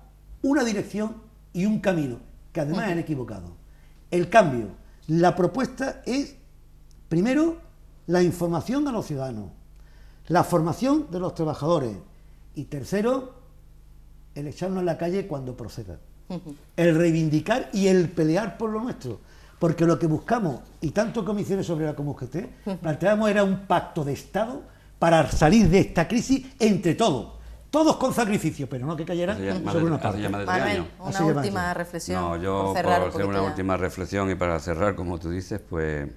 S3: una dirección y un camino, que además han equivocado. El cambio, la propuesta es, primero, la información de los ciudadanos, la formación de los trabajadores y tercero, el echarnos en la calle cuando proceda, el reivindicar y el pelear por lo nuestro. Porque lo que buscamos, y tanto Comisiones sobre como usted, ¿eh? planteamos era un pacto de Estado para salir de esta crisis entre todos. Todos con sacrificio, pero no que cayeran sobre una parte. una última reflexión.
S4: No, yo hacer una última reflexión y para cerrar, como tú dices, pues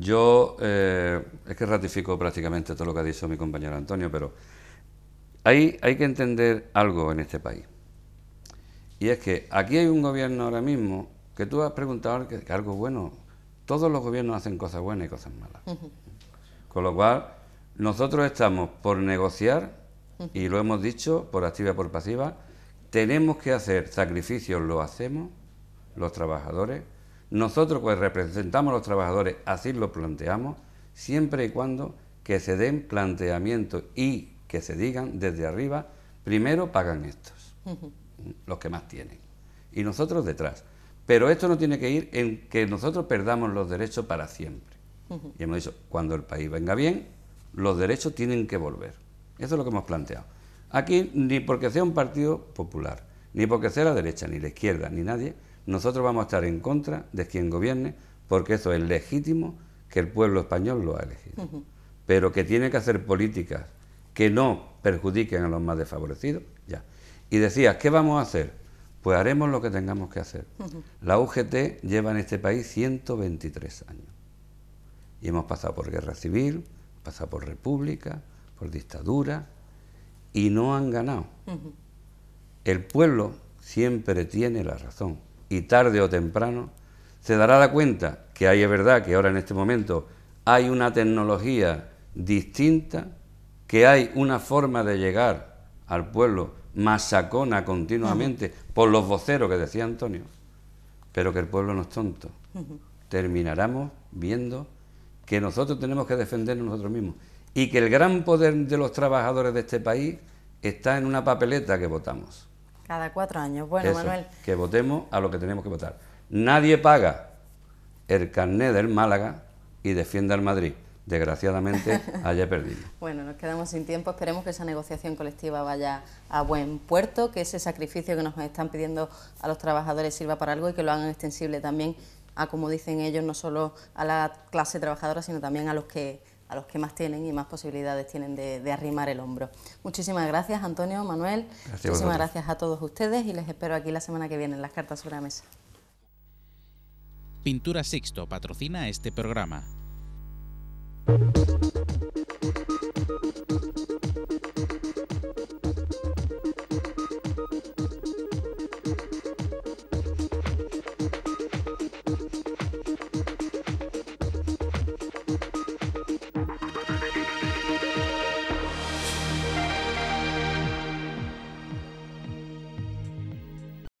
S4: yo eh, es que ratifico prácticamente todo lo que ha dicho mi compañero Antonio, pero hay, hay que entender algo en este país. Y es que aquí hay un gobierno ahora mismo que tú has preguntado que, algo bueno. Todos los gobiernos hacen cosas buenas y cosas malas. Con lo cual, nosotros estamos por negociar, y lo hemos dicho por activa y por pasiva, tenemos que hacer sacrificios, lo hacemos, los trabajadores, nosotros pues representamos a los trabajadores, así lo planteamos, siempre y cuando que se den planteamientos y que se digan desde arriba, primero pagan estos, los que más tienen, y nosotros detrás. Pero esto no tiene que ir en que nosotros perdamos los derechos para siempre. Y hemos dicho, cuando el país venga bien, los derechos tienen que volver. Eso es lo que hemos planteado. Aquí, ni porque sea un partido popular, ni porque sea la derecha, ni la izquierda, ni nadie, nosotros vamos a estar en contra de quien gobierne, porque eso es legítimo que el pueblo español lo ha elegido. Pero que tiene que hacer políticas que no perjudiquen a los más desfavorecidos, ya. Y decías, ¿qué vamos a hacer? Pues haremos lo que tengamos que hacer. La UGT lleva en este país 123 años. Y hemos pasado por guerra civil, pasado por república, por dictadura, y no han ganado. El pueblo siempre tiene la razón y tarde o temprano se dará la cuenta que hay es verdad que ahora en este momento hay una tecnología distinta, que hay una forma de llegar al pueblo masacona continuamente por los voceros que decía Antonio, pero que el pueblo no es tonto. Terminaremos viendo que nosotros tenemos que defendernos nosotros mismos y que el gran poder de los trabajadores de este país está en una papeleta que votamos.
S2: Cada cuatro años. Bueno, Manuel.
S4: Que votemos a lo que tenemos que votar. Nadie paga el carné del Málaga y defienda al Madrid. Desgraciadamente, haya perdido.
S2: bueno, nos quedamos sin tiempo. Esperemos que esa negociación colectiva vaya a buen puerto, que ese sacrificio que nos están pidiendo a los trabajadores sirva para algo y que lo hagan extensible también a, como dicen ellos, no solo a la clase trabajadora, sino también a los que a los que más tienen y más posibilidades tienen de, arrimar el hombro. Muchísimas gracias, Antonio, Manuel. Muchísimas gracias a todos ustedes y les espero aquí la semana que viene en las cartas sobre la mesa.
S1: Pintura Sixto patrocina este programa.